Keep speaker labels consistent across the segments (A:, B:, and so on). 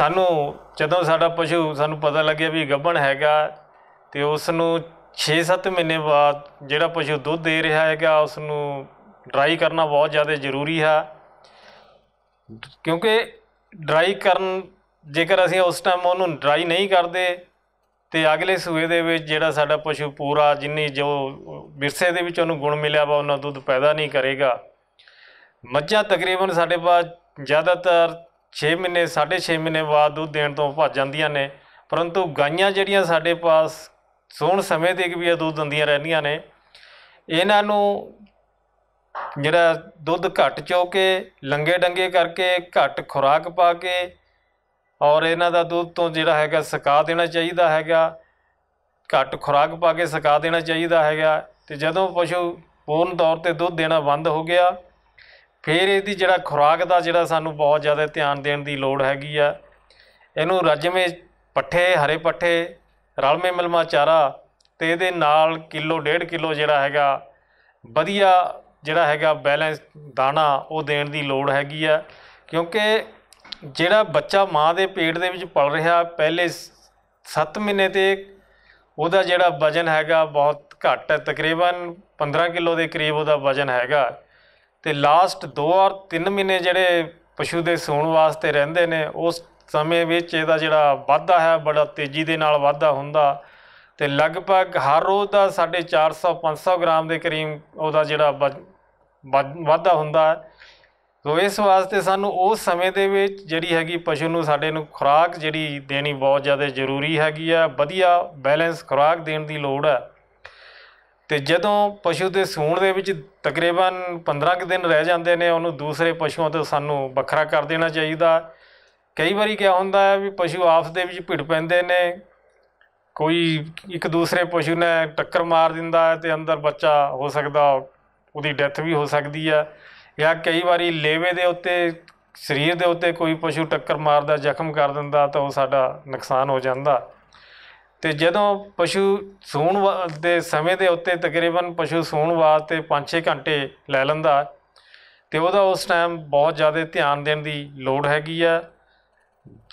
A: ਸਾਨੂੰ ਜਦੋਂ ਸਾਡਾ ਪਸ਼ੂ ਸਾਨੂੰ ਪਤਾ ਲੱਗਿਆ ਵੀ ਗੱਭਣ ਹੈਗਾ ਤੇ ਉਸ ਨੂੰ 6-7 ਮਹੀਨੇ ਬਾਅਦ ਜਿਹੜਾ ਪਸ਼ੂ ਦੁੱਧ ਦੇ ਰਿਹਾ ਹੈਗਾ ਉਸ ਨੂੰ ਡਰਾਈ ਕਰਨਾ ਬਹੁਤ ਜ਼ਿਆਦਾ ਜ਼ਰੂਰੀ ਹੈ ਕਿਉਂਕਿ ਡਰਾਈ ਕਰਨ ਜੇਕਰ ਅਸੀਂ ਉਸ ਟਾਈਮ ਉਹਨੂੰ ਡਰਾਈ ਨਹੀਂ ਕਰਦੇ ਤੇ ਅਗਲੇ ਸੂਏ ਦੇ ਵਿੱਚ ਜਿਹੜਾ ਸਾਡਾ ਪਸ਼ੂ ਪੂਰਾ ਜਿੰਨੀ ਜੋ ਵਿਰਸੇ ਦੇ ਵਿੱਚ ਉਹਨੂੰ ਗੁਣ ਮਿਲਿਆ ਵਾ ਉਹਨਾਂ ਦੁੱਧ ਪੈਦਾ ਨਹੀਂ ਕਰੇਗਾ ਮੱਝਾਂ ਤਕਰੀਬਨ ਸਾਡੇ ਪਾਸ ਜ਼ਿਆਦਾਤਰ 6 ਮਹੀਨੇ 6.5 ਮਹੀਨੇ ਬਾਅਦ ਦੁੱਧ ਦੇਣ ਤੋਂ ਭੱਜ ਜਾਂਦੀਆਂ ਨੇ ਪਰੰਤੂ ਗਾਈਆਂ ਜਿਹੜੀਆਂ ਸਾਡੇ ਪਾਸ ਸੋਹਣ ਸਮੇਂ ਤੇ ਵੀ ਇਹ ਦੁੱਧ ਦਿੰਦੀਆਂ ਰਹਿੰਦੀਆਂ ਨੇ ਇਹਨਾਂ ਨੂੰ ਜਿਹੜਾ ਦੁੱਧ ਘੱਟ ਚੋ ਕੇ ਲੰਗੇ ਡੰਗੇ ਕਰਕੇ ਘੱਟ ਖੁਰਾਕ ਪਾ ਕੇ ਔਰ ਇਹਨਾਂ ਦਾ ਦੁੱਧ ਤੋਂ ਜਿਹੜਾ ਹੈਗਾ ਸਕਾ ਦੇਣਾ ਚਾਹੀਦਾ ਹੈਗਾ ਘੱਟ ਖੁਰਾਕ ਪਾ ਕੇ ਸਕਾ ਦੇਣਾ ਚਾਹੀਦਾ ਹੈਗਾ ਤੇ ਜਦੋਂ ਪਸ਼ੂ ਪੂਰਨ ਤੌਰ ਤੇ ਦੁੱਧ ਦੇਣਾ ਬੰਦ ਹੋ ਗਿਆ ਫਿਰ ਇਹਦੀ ਜਿਹੜਾ ਖੁਰਾਕ ਦਾ ਜਿਹੜਾ ਸਾਨੂੰ ਬਹੁਤ ਜ਼ਿਆਦਾ ਧਿਆਨ ਦੇਣ ਦੀ ਲੋੜ ਹੈਗੀ ਆ ਇਹਨੂੰ ਰਜਮੇ ਪੱਠੇ ਹਰੇ ਪੱਠੇ ਰਲਵੇਂ ਮਲਮਾ ਚਾਰਾ ਤੇ ਇਹਦੇ ਨਾਲ ਕਿਲੋ ਡੇਢ ਕਿਲੋ ਜਿਹੜਾ ਹੈਗਾ ਵਧੀਆ ਜਿਹੜਾ ਹੈਗਾ ਬੈਲੈਂਸ ਦਾਣਾ ਉਹ ਦੇਣ ਦੀ ਲੋੜ ਹੈਗੀ ਆ ਕਿਉਂਕਿ ਜਿਹੜਾ ਬੱਚਾ ਮਾਂ ਦੇ ਪੇਟ ਦੇ ਵਿੱਚ ਪਲ ਰਿਹਾ ਪਹਿਲੇ 7 ਮਹੀਨੇ ਤੇ ਉਹਦਾ ਜਿਹੜਾ ਵਜਨ ਹੈਗਾ ਬਹੁਤ ਘੱਟ ਹੈ ਤਕਰੀਬਨ 15 ਕਿਲੋ ਦੇ ਕਰੀਬ ਉਹਦਾ ਵਜਨ ਹੈਗਾ ਤੇ ਲਾਸਟ 2 ਔਰ 3 ਮਹੀਨੇ ਜਿਹੜੇ ਪਸ਼ੂ ਦੇ ਸੌਣ ਵਾਸਤੇ ਰਹਿੰਦੇ ਨੇ ਉਸ ਸਮੇਂ ਵਿੱਚ ਇਹਦਾ ਜਿਹੜਾ ਵਾਧਾ ਹੈ ਬੜਾ ਤੇਜ਼ੀ ਦੇ ਨਾਲ ਵਾਧਾ ਹੁੰਦਾ ਤੇ ਲਗਭਗ ਹਰ ਰੋਜ਼ ਦਾ 450 500 ਗ੍ਰਾਮ ਦੇ ਕਰੀਬ ਉਹਦਾ ਜਿਹੜਾ ਵਾਧਾ ਹੁੰਦਾ ਸੋ ਇਸ ਵਾਸਤੇ ਸਾਨੂੰ ਉਸ ਸਮੇਂ ਦੇ ਵਿੱਚ ਜਿਹੜੀ ਹੈਗੀ ਪਸ਼ੂ ਨੂੰ ਸਾਡੇ ਨੂੰ ਖੁਰਾਕ ਜਿਹੜੀ ਦੇਣੀ ਬਹੁਤ ਜ਼ਿਆਦਾ ਜ਼ਰੂਰੀ ਹੈਗੀ ਆ ਵਧੀਆ ਬੈਲੈਂਸ ਖੁਰਾਕ ਦੇਣ ਦੀ ਲੋੜ ਹੈ ਤੇ ਜਦੋਂ ਪਸ਼ੂ ਦੇ ਸੂਣ ਦੇ ਵਿੱਚ ਤਕਰੀਬਨ 15 ਦਿਨ ਰਹਿ ਜਾਂਦੇ ਨੇ ਉਹਨੂੰ ਦੂਸਰੇ ਪਸ਼ੂਆਂ ਤੋਂ ਸਾਨੂੰ ਵੱਖਰਾ ਕਰ ਦੇਣਾ ਚਾਹੀਦਾ ਕਈ ਵਾਰੀ ਕੀ ਹੁੰਦਾ ਹੈ ਵੀ ਪਸ਼ੂ ਆਪਸ ਦੇ ਵਿੱਚ ਭਿੜ ਪੈਂਦੇ ਨੇ ਕੋਈ ਇੱਕ ਦੂਸਰੇ ਪਸ਼ੂ ਨੇ ਟੱਕਰ ਮਾਰ ਦਿੰਦਾ ਹੈ ਤੇ ਅੰਦਰ ਬੱਚਾ ਹੋ ਸਕਦਾ ਉਹਦੀ ਡੈਥ ਵੀ ਹੋ ਸਕਦੀ ਆ ਜਾਂ ਕਈ ਵਾਰੀ ਲੇਵੇ ਦੇ ਉੱਤੇ ਸਰੀਰ ਦੇ ਉੱਤੇ ਕੋਈ ਪਸ਼ੂ ਟੱਕਰ ਮਾਰਦਾ ਜ਼ਖਮ ਕਰ ਦਿੰਦਾ ਤਾਂ ਉਹ ਸਾਡਾ ਨੁਕਸਾਨ ਹੋ ਜਾਂਦਾ ਤੇ ਜਦੋਂ ਪਸ਼ੂ ਸੌਣ ਦੇ ਸਮੇਂ ਦੇ ਉੱਤੇ ਤਕਰੀਬਨ ਪਸ਼ੂ ਸੌਣ ਵਾਸਤੇ 5-6 ਘੰਟੇ ਲੈ ਲੈਂਦਾ ਤੇ ਉਹਦਾ ਉਸ ਟਾਈਮ ਬਹੁਤ ਜ਼ਿਆਦਾ ਧਿਆਨ ਦੇਣ ਦੀ ਲੋੜ ਹੈਗੀ ਆ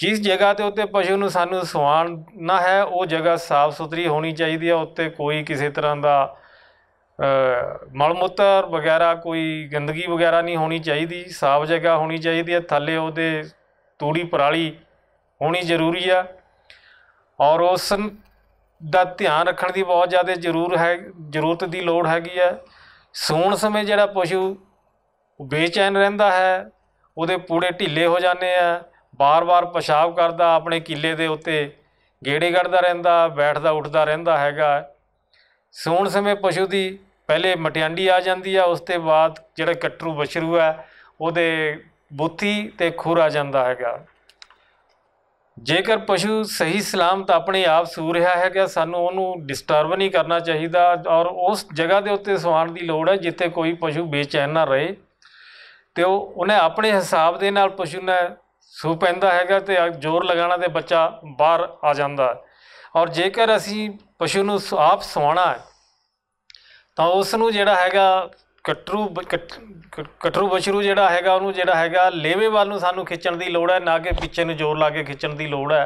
A: ਜਿਸ ਜਗ੍ਹਾ ਤੇ ਉੱਤੇ ਪਸ਼ੂ ਨੂੰ ਸਾਨੂੰ ਨਾ ਹੈ ਉਹ ਜਗ੍ਹਾ ਸਾਫ਼ ਸੁਥਰੀ ਹੋਣੀ ਚਾਹੀਦੀ ਹੈ ਉੱਤੇ ਕੋਈ ਕਿਸੇ ਤਰ੍ਹਾਂ ਦਾ ਮਲ ਵਗੈਰਾ ਕੋਈ ਗੰਦਗੀ ਵਗੈਰਾ ਨਹੀਂ ਹੋਣੀ ਚਾਹੀਦੀ ਸਾਫ਼ ਜਗ੍ਹਾ ਹੋਣੀ ਚਾਹੀਦੀ ਹੈ ਥੱਲੇ ਉਹਦੇ ਤੂੜੀ ਪਰਾਲੀ ਹੋਣੀ ਜ਼ਰੂਰੀ ਆ ਔਰ ਉਸ ਦਾ ਧਿਆਨ ਰੱਖਣ ਦੀ ਬਹੁਤ ਜ਼ਿਆਦਾ ਜ਼ਰੂਰ ਹੈ ਜ਼ਰੂਰਤ ਦੀ ਲੋੜ ਹੈਗੀ ਹੈ ਸੌਣ ਸਮੇਂ ਜਿਹੜਾ ਪਸ਼ੂ ਬੇਚੈਨ ਰਹਿੰਦਾ ਹੈ ਉਹਦੇ ਪੂੜੇ ਢਿੱਲੇ ਹੋ ਜਾਂਦੇ ਆ ਬਾਰ-ਬਾਰ ਪਿਸ਼ਾਬ ਕਰਦਾ ਆਪਣੇ ਕਿੱਲੇ ਦੇ ਉੱਤੇ ਗੇੜੇ ਕੱਢਦਾ ਰਹਿੰਦਾ ਬੈਠਦਾ ਉੱਠਦਾ ਰਹਿੰਦਾ ਹੈਗਾ ਸੌਣ ਸਮੇਂ ਪਸ਼ੂ ਦੀ ਪਹਿਲੇ ਮਟਿਆਂਡੀ ਆ ਜਾਂਦੀ ਆ ਉਸ ਤੋਂ ਬਾਅਦ ਜਿਹੜਾ ਕਟਰੂ ਬਸ਼ਰੂ ਆ ਉਹਦੇ ਬੁੱਥੀ ਤੇ ਖੁਰ ਆ ਜਾਂਦਾ ਹੈਗਾ ਜੇਕਰ ਪਸ਼ੂ ਸਹੀ ਸਲਾਮਤ ਆਪਣੇ ਆਪ ਸੂ ਰਿਹਾ ਹੈ ਕਿ ਸਾਨੂੰ ਉਹਨੂੰ ਡਿਸਟਰਬ ਨਹੀਂ ਕਰਨਾ ਚਾਹੀਦਾ ਔਰ ਉਸ ਜਗ੍ਹਾ ਦੇ ਉੱਤੇ ਸਵਾਣ ਦੀ ਲੋੜ ਹੈ ਜਿੱਥੇ ਕੋਈ ਪਸ਼ੂ ਬੇਚੈਨ ਨਾ ਰਹੇ ਤੇ ਉਹ ਉਹਨੇ ਆਪਣੇ ਹਿਸਾਬ ਦੇ ਨਾਲ ਪਸ਼ੂ ਨੇ ਸੂ ਪੈਂਦਾ ਹੈਗਾ ਤੇ ਜ਼ੋਰ ਲਗਾਣਾ ਤੇ ਬੱਚਾ ਬਾਹਰ ਆ ਜਾਂਦਾ ਔਰ ਜੇਕਰ ਅਸੀਂ ਪਸ਼ੂ ਨੂੰ ਆਪ ਸਵਾਣਾ ਹੈ ਤਾਂ ਉਸ ਨੂੰ ਜਿਹੜਾ ਹੈਗਾ ਕਟਰੂ ਕਟਰੂ ਬਸ਼ਰੂ ਜਿਹੜਾ ਹੈਗਾ ਉਹਨੂੰ ਜਿਹੜਾ ਹੈਗਾ ਲੇਵੇ ਵੱਲ ਨੂੰ ਸਾਨੂੰ ਖਿੱਚਣ ਦੀ ਲੋੜ ਹੈ ਨਾ ਕਿ ਪਿੱਛੇ ਨੂੰ ਜ਼ੋਰ ਲਾ ਕੇ ਖਿੱਚਣ ਦੀ ਲੋੜ ਹੈ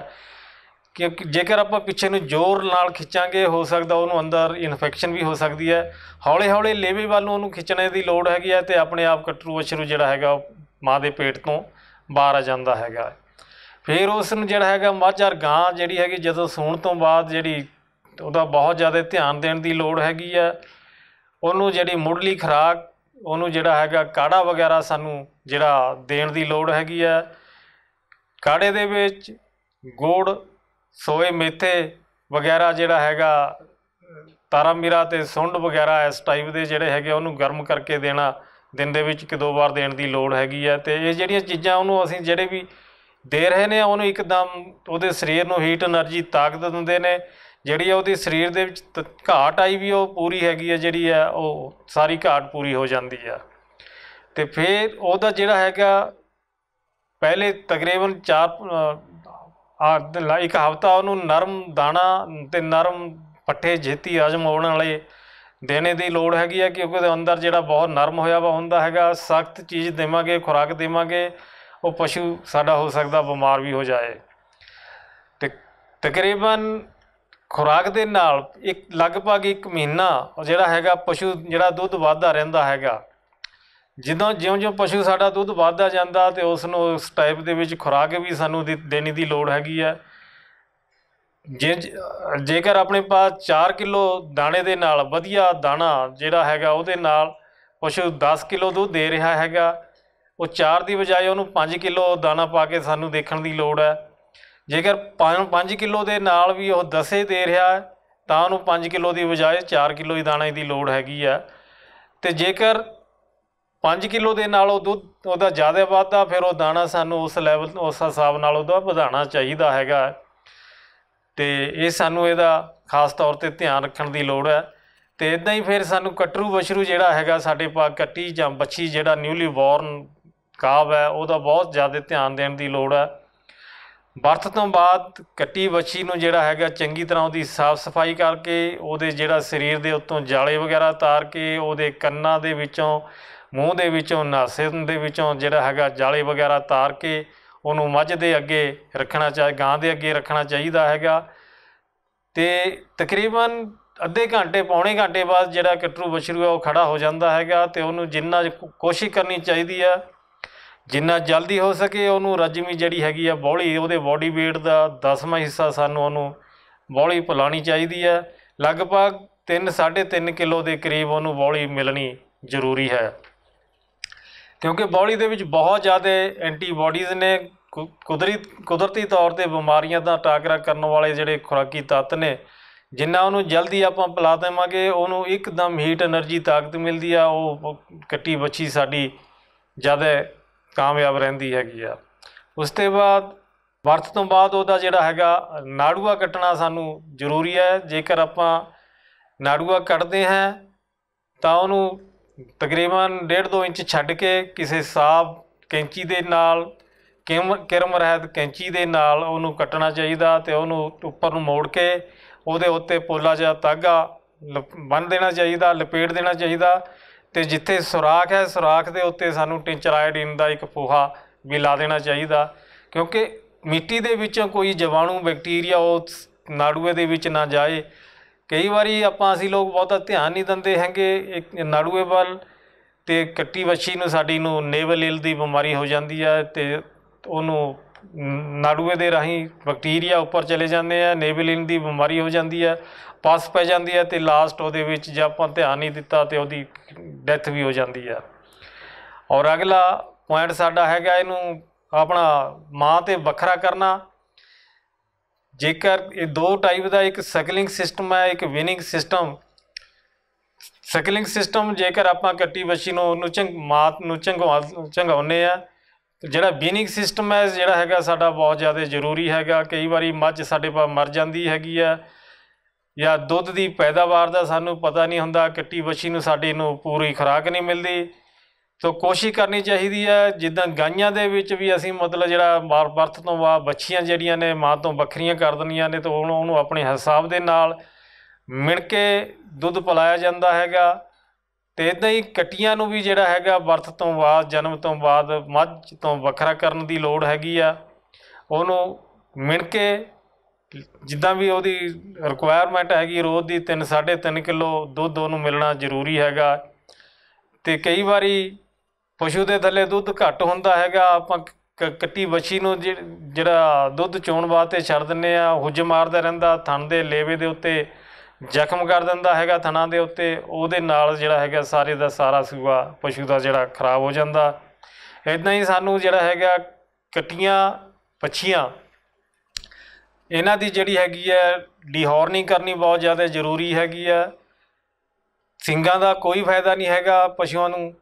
A: ਕਿਉਂਕਿ ਜੇਕਰ ਆਪਾਂ ਪਿੱਛੇ ਨੂੰ ਜ਼ੋਰ ਨਾਲ ਖਿੱਚਾਂਗੇ ਹੋ ਸਕਦਾ ਉਹਨੂੰ ਅੰਦਰ ਇਨਫੈਕਸ਼ਨ ਵੀ ਹੋ ਸਕਦੀ ਹੈ ਹੌਲੇ ਹੌਲੇ ਲੇਵੇ ਵੱਲ ਨੂੰ ਉਹਨੂੰ ਖਿੱਚਣ ਦੀ ਲੋੜ ਹੈਗੀ ਹੈ ਤੇ ਆਪਣੇ ਆਪ ਕਟਰੂ ਅਸ਼ਰੂ ਜਿਹੜਾ ਹੈਗਾ ਮਾਂ ਦੇ ਪੇਟ ਤੋਂ ਬਾਹਰ ਆ ਜਾਂਦਾ ਹੈਗਾ ਫਿਰ ਉਸ ਨੂੰ ਜਿਹੜਾ ਹੈਗਾ ਮੱਝ ਔਰ ਗਾਂ ਜਿਹੜੀ ਹੈਗੀ ਜਦੋਂ ਸੌਣ ਤੋਂ ਬਾਅਦ ਜਿਹੜੀ ਉਹਦਾ ਬਹੁਤ ਜ਼ਿਆਦਾ ਧਿਆਨ ਦੇਣ ਦੀ ਲੋੜ ਹੈਗੀ ਆ ਉਹਨੂੰ ਜਿਹੜੀ ਮੁੱਢਲੀ ਖੁਰਾਕ ਉਹਨੂੰ ਜਿਹੜਾ ਹੈਗਾ ਕਾੜਾ ਵਗੈਰਾ ਸਾਨੂੰ ਜਿਹੜਾ ਦੇਣ ਦੀ ਲੋੜ ਹੈਗੀ ਆ ਕਾੜੇ ਦੇ ਵਿੱਚ ਗੁੜ ਸੋਏ ਮੇਥੇ ਵਗੈਰਾ ਜਿਹੜਾ ਹੈਗਾ ਤਾਰਾ ਮੀਰਾ ਤੇ ਸੁੰਡ ਵਗੈਰਾ ਇਸ ਟਾਈਪ ਦੇ ਜਿਹੜੇ ਹੈਗੇ ਉਹਨੂੰ ਗਰਮ ਕਰਕੇ ਦੇਣਾ ਦਿਨ ਦੇ ਵਿੱਚ ਇੱਕ ਦੋ ਵਾਰ ਦੇਣ ਦੀ ਲੋੜ ਹੈਗੀ ਆ ਤੇ ਇਹ ਜਿਹੜੀਆਂ ਚੀਜ਼ਾਂ ਉਹਨੂੰ ਅਸੀਂ ਜਿਹੜੇ ਵੀ ਦੇ ਰਹੇ ਨੇ ਉਹਨੂੰ ਇੱਕਦਮ ਉਹਦੇ ਸਰੀਰ ਨੂੰ ਹੀਟ એનર્ਜੀ ਤਾਕਤ ਦਿੰਦੇ ਨੇ ਜਿਹੜੀ ਆ ਉਹਦੀ ਸਰੀਰ ਦੇ ਵਿੱਚ ਘਾਟ ਆਈ ਵੀ ਉਹ ਪੂਰੀ ਹੈਗੀ ਆ ਜਿਹੜੀ ਆ ਉਹ ਸਾਰੀ ਘਾਟ ਪੂਰੀ ਹੋ ਜਾਂਦੀ ਆ ਤੇ ਫਿਰ ਉਹਦਾ ਜਿਹੜਾ ਹੈਗਾ ਪਹਿਲੇ ਤਕਰੀਬਨ 4 ਆ ਇੱਕ ਹਫਤਾ ਉਹਨੂੰ ਨਰਮ ਦਾਣਾ ਤੇ ਨਰਮ ਪੱਠੇ ਜੇਤੀ ਆਜਮ ਹੋਣ ਵਾਲੇ ਦੇਣੇ ਦੀ ਲੋੜ ਹੈਗੀ ਆ ਕਿਉਂਕਿ ਉਹਦੇ ਅੰਦਰ ਜਿਹੜਾ ਬਹੁਤ ਨਰਮ ਹੋਇਆ ਵਾ ਹੁੰਦਾ ਹੈਗਾ ਸਖਤ ਚੀਜ਼ ਦੇਵਾਂਗੇ ਖੁਰਾਕ ਦੇਵਾਂਗੇ ਉਹ ਪਸ਼ੂ ਸਾਡਾ ਹੋ ਸਕਦਾ ਬਿਮਾਰ ਵੀ ਹੋ ਜਾਏ ਤੇ ਤਕਰੀਬਨ ਖੁਰਾਕ ਦੇ ਨਾਲ ਇੱਕ ਲਗਭਗ ਇੱਕ ਮਹੀਨਾ ਜਿਹੜਾ ਹੈਗਾ ਪਸ਼ੂ ਜਿਹੜਾ ਦੁੱਧ ਵਧਦਾ ਰਹਿੰਦਾ ਹੈਗਾ ਜਦੋਂ ਜਿਉਂ-ਜਿਉਂ ਪਸ਼ੂ ਸਾਡਾ ਦੁੱਧ ਵਧਦਾ ਜਾਂਦਾ ਤੇ ਉਸ ਨੂੰ ਉਸ ਟਾਈਪ ਦੇ ਵਿੱਚ ਖੁਰਾਕ ਵੀ ਸਾਨੂੰ ਦੇਣੀ ਦੀ ਲੋੜ ਹੈਗੀ ਹੈ ਜੇ ਜੇਕਰ ਆਪਣੇ ਪਾਸ 4 ਕਿਲੋ ਦਾਣੇ ਦੇ ਨਾਲ ਵਧੀਆ ਦਾਣਾ ਜਿਹੜਾ ਹੈਗਾ ਉਹਦੇ ਨਾਲ ਪਸ਼ੂ 10 ਕਿਲੋ ਦੁੱਧ ਦੇ ਰਿਹਾ ਹੈਗਾ ਉਹ 4 ਦੀ ਬਜਾਏ ਉਹਨੂੰ 5 ਕਿਲੋ ਦਾਣਾ ਪਾ ਕੇ ਸਾਨੂੰ ਦੇਖਣ ਦੀ ਲੋੜ ਹੈ ਜੇਕਰ 5 ਕਿਲੋ ਦੇ ਨਾਲ ਵੀ ਉਹ ਦਸੇ ਦੇ ਰਿਹਾ ਤਾਂ ਉਹਨੂੰ 5 ਕਿਲੋ ਦੀ ਬਜਾਏ 4 ਕਿਲੋ ਹੀ ਦਾਣੇ ਦੀ ਲੋੜ ਹੈਗੀ ਆ ਤੇ ਜੇਕਰ 5 ਕਿਲੋ ਦੇ ਨਾਲ ਉਹ ਦੁੱਧ ਉਹਦਾ ਜ਼ਿਆਦਾ ਵਧਦਾ ਫਿਰ ਉਹ ਦਾਣਾ ਸਾਨੂੰ ਉਸ ਲੈਵਲ ਉਸ ਹਿਸਾਬ ਨਾਲ ਉਹਦਾ ਵਧਾਣਾ ਚਾਹੀਦਾ ਹੈਗਾ ਤੇ ਇਹ ਸਾਨੂੰ ਇਹਦਾ ਖਾਸ ਤੌਰ ਤੇ ਧਿਆਨ ਰੱਖਣ ਦੀ ਲੋੜ ਹੈ ਤੇ ਇਦਾਂ ਹੀ ਫਿਰ ਸਾਨੂੰ ਕਟਰੂ ਬਸ਼ਰੂ ਜਿਹੜਾ ਹੈਗਾ ਸਾਡੇ ਪਾ ਕੱਟੀ ਜਾਂ ਬੱਚੀ ਜਿਹੜਾ ਨਿਊਲੀ ਬੋਰਨ ਕਾਬ ਹੈ ਉਹਦਾ ਬਹੁਤ ਜ਼ਿਆਦਾ ਧਿਆਨ ਦੇਣ ਦੀ ਲੋੜ ਹੈ ਵਰਤ ਤੋਂ ਬਾਅਦ ਕੱਟੀ ਵਛੀ ਨੂੰ ਜਿਹੜਾ ਹੈਗਾ ਚੰਗੀ ਤਰ੍ਹਾਂ ਉਹਦੀ ਸਾਫ਼ ਸਫਾਈ ਕਰਕੇ ਉਹਦੇ ਜਿਹੜਾ ਸਰੀਰ ਦੇ ਉੱਤੋਂ ਜਾਲੇ ਵਗੈਰਾ ਤਾਰ ਕੇ ਉਹਦੇ ਕੰਨਾਂ ਦੇ ਵਿੱਚੋਂ ਮੂੰਹ ਦੇ ਵਿੱਚੋਂ ਨਾਸੇ ਦੇ ਵਿੱਚੋਂ ਜਿਹੜਾ ਹੈਗਾ ਜਾਲੇ ਵਗੈਰਾ ਤਾਰ ਕੇ ਉਹਨੂੰ ਮੱਝ ਦੇ ਅੱਗੇ ਰੱਖਣਾ ਚਾਹੀਦਾ ਗਾਂ ਦੇ ਅੱਗੇ ਰੱਖਣਾ ਚਾਹੀਦਾ ਹੈਗਾ ਤੇ ਤਕਰੀਬਨ ਅੱਧੇ ਘੰਟੇ ਪੌਣੇ ਘੰਟੇ ਬਾਅਦ ਜਿਹੜਾ ਕਟਰੂ ਬਛਰੂ ਹੈ ਉਹ ਖੜਾ ਹੋ ਜਾਂਦਾ ਹੈਗਾ ਤੇ ਉਹਨੂੰ ਜਿੰਨਾ ਕੋਸ਼ਿਸ਼ ਕਰਨੀ ਚਾਹੀਦੀ ਆ ਜਿੰਨਾ ਜਲਦੀ ਹੋ ਸਕੇ ਉਹਨੂੰ ਰਜਮੀ ਜਿਹੜੀ ਹੈਗੀ ਆ ਬੌਲੀ ਉਹਦੇ ਬਾਡੀ weight ਦਾ 10ਵਾਂ ਹਿੱਸਾ ਸਾਨੂੰ ਉਹਨੂੰ ਬੌਲੀ ਪੁਲਾਣੀ ਚਾਹੀਦੀ ਹੈ ਲਗਭਗ 3 3.5 ਕਿਲੋ ਦੇ ਕਰੀਬ ਉਹਨੂੰ ਬੌਲੀ ਮਿਲਣੀ ਜ਼ਰੂਰੀ ਹੈ ਕਿਉਂਕਿ ਬੌਲੀ ਦੇ ਵਿੱਚ ਬਹੁਤ ਜ਼ਿਆਦਾ ਐਂਟੀਬਾਡੀਜ਼ ਨੇ ਕੁਦਰਤੀ ਕੁਦਰਤੀ ਤੌਰ ਤੇ ਬਿਮਾਰੀਆਂ ਦਾ ਟਾਕਰਾ ਕਰਨ ਵਾਲੇ ਜਿਹੜੇ ਖੁਰਾਕੀ ਤੱਤ ਨੇ ਜਿੰਨਾ ਉਹਨੂੰ ਜਲਦੀ ਆਪਾਂ ਪਲਾ ਦੇਵਾਂਗੇ ਉਹਨੂੰ ਇੱਕਦਮ ਹੀਟ એનર્ਜੀ ਤਾਕਤ ਮਿਲਦੀ ਆ ਉਹ ਕੱਟੀ ਬੱਚੀ ਸਾਡੀ ਜ਼ਿਆਦਾ ਕਾਮਯਾਬ ਰਹਿੰਦੀ ਹੈਗੀ ਆ ਉਸ ਤੋਂ ਬਾਅਦ ਵਰਤ ਤੋਂ ਬਾਅਦ ਉਹਦਾ ਜਿਹੜਾ ਹੈਗਾ ਨਾੜੂਆ ਕੱਟਣਾ ਸਾਨੂੰ ਜ਼ਰੂਰੀ ਹੈ ਜੇਕਰ ਆਪਾਂ ਨਾੜੂਆ ਕੱਟਦੇ ਹਾਂ ਤਾਂ ਉਹਨੂੰ ਤਕਰੀਬਨ 1.5-2 ਇੰਚ ਛੱਡ ਕੇ ਕਿਸੇ ਸਾਫ ਕੈਂਚੀ ਦੇ ਨਾਲ ਕਿਰਮ ਰਹਿਤ ਕੈਂਚੀ ਦੇ ਨਾਲ ਉਹਨੂੰ ਕੱਟਣਾ ਚਾਹੀਦਾ ਤੇ ਉਹਨੂੰ ਉੱਪਰ ਨੂੰ ਮੋੜ ਕੇ ਉਹਦੇ ਉੱਤੇ ਪੋਲਾ ਜਾਂ ਤਾਗਾ ਬੰਨ ਦੇਣਾ ਚਾਹੀਦਾ ਲਪੇਟ ਦੇਣਾ ਚਾਹੀਦਾ ਤੇ ਜਿੱਥੇ ਸੁਰਾਖ ਹੈ ਸੁਰਾਖ ਦੇ ਉੱਤੇ ਸਾਨੂੰ ਟਿੰਚਰ ਦਾ ਇੱਕ ਫੋਹਾ ਵੀ ਲਾ ਦੇਣਾ ਚਾਹੀਦਾ ਕਿਉਂਕਿ ਮਿੱਟੀ ਦੇ ਵਿੱਚੋਂ ਕੋਈ ਜੀਵਾਣੂ ਬੈਕਟੀਰੀਆ ਉਹ ਨਾੜੂਏ ਦੇ ਵਿੱਚ ਨਾ ਜਾਏ ਕਈ ਵਾਰੀ ਆਪਾਂ ਅਸੀਂ ਲੋਕ ਬਹੁਤਾ ਧਿਆਨ ਨਹੀਂ ਦਿੰਦੇ ਹੈਗੇ ਨਾੜੂਏ ਵੱਲ ਤੇ ਕੱਟੀ ਵੱਛੀ ਨੂੰ ਸਾਡੀ ਨੂੰ ਨੇਵਲ ਇਲ ਦੀ ਬਿਮਾਰੀ ਹੋ ਜਾਂਦੀ ਹੈ ਤੇ ਉਹਨੂੰ ਨਾੜੂਏ ਦੇ ਰਾਹੀਂ ਬੈਕਟੀਰੀਆ ਉੱਪਰ ਚਲੇ ਜਾਂਦੇ ਆ ਨੇਵਲਿਨ ਦੀ ਬਿਮਾਰੀ ਹੋ ਜਾਂਦੀ ਆ ਪਸ ਪੈ ਜਾਂਦੀ ਆ ਤੇ ਲਾਸਟ ਉਹਦੇ ਵਿੱਚ ਜੇ ਆਪਾਂ ਧਿਆਨ ਨਹੀਂ ਦਿੱਤਾ ਤੇ ਉਹਦੀ ਡੈਥ ਵੀ ਹੋ ਜਾਂਦੀ ਆ ਔਰ ਅਗਲਾ ਪੁਆਇੰਟ ਸਾਡਾ ਹੈਗਾ ਇਹਨੂੰ ਆਪਣਾ ਮਾਂ ਤੇ ਵੱਖਰਾ ਕਰਨਾ ਜੇਕਰ ਇਹ ਦੋ ਟਾਈਪ ਦਾ ਇੱਕ ਸਕਲਿੰਗ ਸਿਸਟਮ ਹੈ ਇੱਕ ਵਿਨਿੰਗ ਸਿਸਟਮ ਸਕਲਿੰਗ ਸਿਸਟਮ ਜੇਕਰ ਆਪਾਂ ਕੱਟੀ ਬੱਚੀ ਨੂੰ ਉਹਨੂੰ ਚੰਗ ਮਾਤ ਨੂੰ ਚੰਗਾਉਨੇ ਆ ਜਿਹੜਾ ਬੀਨਿੰਗ ਸਿਸਟਮ ਹੈ ਜਿਹੜਾ ਹੈਗਾ ਸਾਡਾ ਬਹੁਤ ਜ਼ਿਆਦਾ ਜ਼ਰੂਰੀ ਹੈਗਾ ਕਈ ਵਾਰੀ ਮੱਝ ਸਾਡੇ ਪਾ ਮਰ ਜਾਂਦੀ ਹੈਗੀ ਆ ਜਾਂ ਦੁੱਧ ਦੀ ਪੈਦਾਵਾਰ ਦਾ ਸਾਨੂੰ ਪਤਾ ਨਹੀਂ ਹੁੰਦਾ ਕਿੱਟੀ ਵਛੀ ਨੂੰ ਸਾਡੇ ਨੂੰ ਪੂਰੀ ਖੁਰਾਕ ਨਹੀਂ ਮਿਲਦੀ ਤੋ ਕੋਸ਼ਿਸ਼ ਕਰਨੀ ਚਾਹੀਦੀ ਹੈ ਜਿੱਦਾਂ ਗਾਈਆਂ ਦੇ ਵਿੱਚ ਵੀ ਅਸੀਂ ਮਤਲਬ ਜਿਹੜਾ ਮਾਰ ਬਰਥ ਤੋਂ ਬਾਅਦ ਬੱਚੀਆਂ ਜਿਹੜੀਆਂ ਨੇ ਮਾਂ ਤੋਂ ਵੱਖਰੀਆਂ ਕਰ ਦਿੰਦੀਆਂ ਨੇ ਤੋ ਉਹਨੂੰ ਆਪਣੇ ਹਿਸਾਬ ਦੇ ਨਾਲ ਮਿਣ ਕੇ ਦੁੱਧ ਪਲਾਇਆ ਜਾਂਦਾ ਹੈਗਾ ਤੇ ਇਦਾਂ ਹੀ ਕਟੀਆਂ ਨੂੰ ਵੀ ਜਿਹੜਾ ਹੈਗਾ ਬਰਥ ਤੋਂ ਬਾਅਦ ਜਨਮ ਤੋਂ ਬਾਅਦ ਮੱਝ ਤੋਂ ਵੱਖਰਾ ਕਰਨ ਦੀ ਲੋੜ ਹੈਗੀ ਆ ਉਹਨੂੰ ਮਿਣ ਕੇ ਜਿੱਦਾਂ ਵੀ ਉਹਦੀ ਰਿਕੁਆਇਰਮੈਂਟ ਹੈਗੀ ਰੋਜ਼ ਦੀ 3 3.5 ਕਿਲੋ ਦੁੱਧ ਉਹਨੂੰ ਮਿਲਣਾ ਜ਼ਰੂਰੀ ਹੈਗਾ ਤੇ ਕਈ ਵਾਰੀ ਪਸ਼ੂ ਦੇ ਥੱਲੇ ਦੁੱਧ ਘੱਟ ਹੁੰਦਾ ਹੈਗਾ ਆਪਾਂ ਕੱਟੀ ਵਛੀ ਨੂੰ ਜਿਹੜਾ ਦੁੱਧ ਚੋਣ ਵਾਸਤੇ ਛੱਡ ਦਿੰਨੇ ਆ ਹੁਜ ਮਾਰਦਾ ਰਹਿੰਦਾ ਥਣ ਦੇ ਲੇਵੇ ਦੇ ਉੱਤੇ ਜ਼ਖਮ ਕਰ ਦਿੰਦਾ ਹੈਗਾ ਥਣਾ ਦੇ ਉੱਤੇ ਉਹਦੇ ਨਾਲ ਜਿਹੜਾ ਹੈਗਾ ਸਾਰੇ ਦਾ ਸਾਰਾ ਸੂਆ ਪਸ਼ੂ ਦਾ ਜਿਹੜਾ ਖਰਾਬ ਹੋ ਜਾਂਦਾ ਇਦਾਂ ਹੀ ਸਾਨੂੰ ਜਿਹੜਾ ਹੈਗਾ ਕਟੀਆਂ ਪੱਛੀਆਂ ਇਹਨਾਂ ਦੀ ਜਿਹੜੀ ਹੈਗੀ ਹੈ ਡਿਹੌਰਨਿੰਗ ਕਰਨੀ ਬਹੁਤ ਜ਼ਿਆਦਾ ਜ਼ਰੂਰੀ ਹੈਗੀ ਹੈ ਸਿੰਘਾਂ ਦਾ ਕੋਈ ਫਾਇਦਾ ਨਹੀਂ ਹੈਗਾ ਪਸ਼ੂਆਂ ਨੂੰ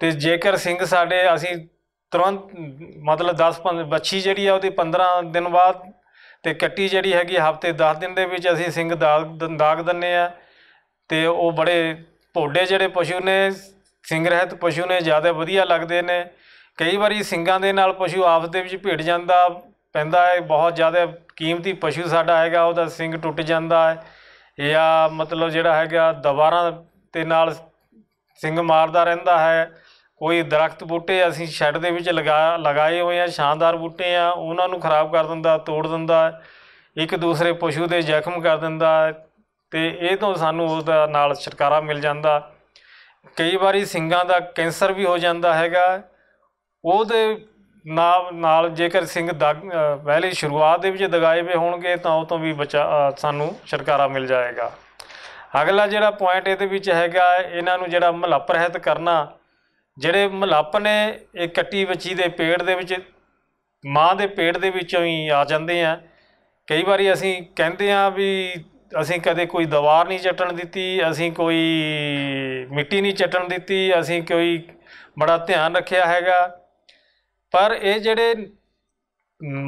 A: ਤੇ ਜੇਕਰ ਸਿੰਘ ਸਾਡੇ ਅਸੀਂ ਤੁਰੰਤ ਮਤਲਬ 10 ਬੱਚੀ ਜਿਹੜੀ ਆ ਉਹਦੀ 15 ਦਿਨ ਬਾਅਦ ਤੇ ਕੱਟੀ ਜਿਹੜੀ ਹੈਗੀ ਹਫਤੇ 10 ਦਿਨ ਦੇ ਵਿੱਚ ਅਸੀਂ ਸਿੰਘ ਦਾਗ ਦੰਦਾਗ ਦਿੰਨੇ ਆ ਤੇ ਉਹ ਬੜੇ ਭੋਡੇ ਜਿਹੜੇ ਪਸ਼ੂ ਨੇ ਸਿੰਘ ਰਹਿਤ ਪਸ਼ੂ ਨੇ ਜ਼ਿਆਦਾ ਵਧੀਆ ਲੱਗਦੇ ਨੇ ਕਈ ਵਾਰੀ ਸਿੰਘਾਂ ਦੇ ਨਾਲ ਪਸ਼ੂ ਆਪਸ ਦੇ ਵਿੱਚ ਭਿੜ ਜਾਂਦਾ ਪੈਂਦਾ ਹੈ ਬਹੁਤ ਜ਼ਿਆਦਾ ਕੀਮਤੀ ਪਸ਼ੂ ਸਾਡਾ ਹੈਗਾ ਉਹਦਾ ਸਿੰਘ ਟੁੱਟ ਜਾਂਦਾ ਹੈ ਜਾਂ ਮਤਲਬ ਜਿਹੜਾ ਹੈਗਾ ਦਵਾਰਾਂ ਤੇ ਨਾਲ ਸਿੰਘ ਮਾਰਦਾ ਰਹਿੰਦਾ ਹੈ ਕੋਈ ਦਰਖਤ ਬੂਟੇ ਅਸੀਂ ਸ਼ੈੱਡ ਦੇ ਵਿੱਚ ਲਗਾ ਲਗਾਏ ਹੋਏ ਆ ਸ਼ਾਨਦਾਰ ਬੂਟੇ ਆ ਉਹਨਾਂ ਨੂੰ ਖਰਾਬ ਕਰ ਦਿੰਦਾ ਤੋੜ ਦਿੰਦਾ ਇੱਕ ਦੂਸਰੇ ਪਸ਼ੂ ਦੇ ਜ਼ਖਮ ਕਰ ਦਿੰਦਾ ਤੇ ਇਹ ਤੋਂ ਸਾਨੂੰ ਦਾ ਨਾਲ ਛਟਕਾਰਾ ਮਿਲ ਜਾਂਦਾ ਕਈ ਵਾਰੀ ਸਿੰਘਾਂ ਦਾ ਕੈਂਸਰ ਵੀ ਹੋ ਜਾਂਦਾ ਹੈਗਾ ਉਹਦੇ ਨਾਲ ਨਾਲ ਜੇਕਰ ਸਿੰਘ ਪਹਿਲੇ ਸ਼ੁਰੂਆਤ ਦੇ ਵਿੱਚ ਦਗਾਏ ਵੇ ਹੋਣਗੇ ਤਾਂ ਉਹ ਤੋਂ ਵੀ ਬਚਾ ਸਾਨੂੰ ਛਟਕਾਰਾ ਮਿਲ ਜਾਏਗਾ ਅਗਲਾ ਜਿਹੜਾ ਪੁਆਇੰਟ ਇਹਦੇ ਵਿੱਚ ਹੈਗਾ ਇਹਨਾਂ ਨੂੰ ਜਿਹੜਾ ਮਹੱਲਾ ਕਰਨਾ ਜਿਹੜੇ ਮਲੱਪ ਨੇ ਇਹ ਕੱਟੀ ਬੱਚੀ ਦੇ ਪੇਟ ਦੇ ਵਿੱਚ ਮਾਂ ਦੇ ਪੇਟ ਦੇ ਵਿੱਚੋਂ ਹੀ ਆ ਜਾਂਦੇ ਆ ਕਈ ਵਾਰੀ ਅਸੀਂ ਕਹਿੰਦੇ ਆ ਵੀ ਅਸੀਂ ਕਦੇ ਕੋਈ ਦੀਵਾਰ ਨਹੀਂ ਚੱਟਣ ਦਿੱਤੀ ਅਸੀਂ ਕੋਈ ਮਿੱਟੀ ਨਹੀਂ ਚੱਟਣ ਦਿੱਤੀ ਅਸੀਂ ਕੋਈ ਬੜਾ ਧਿਆਨ ਰੱਖਿਆ ਹੈਗਾ ਪਰ ਇਹ ਜਿਹੜੇ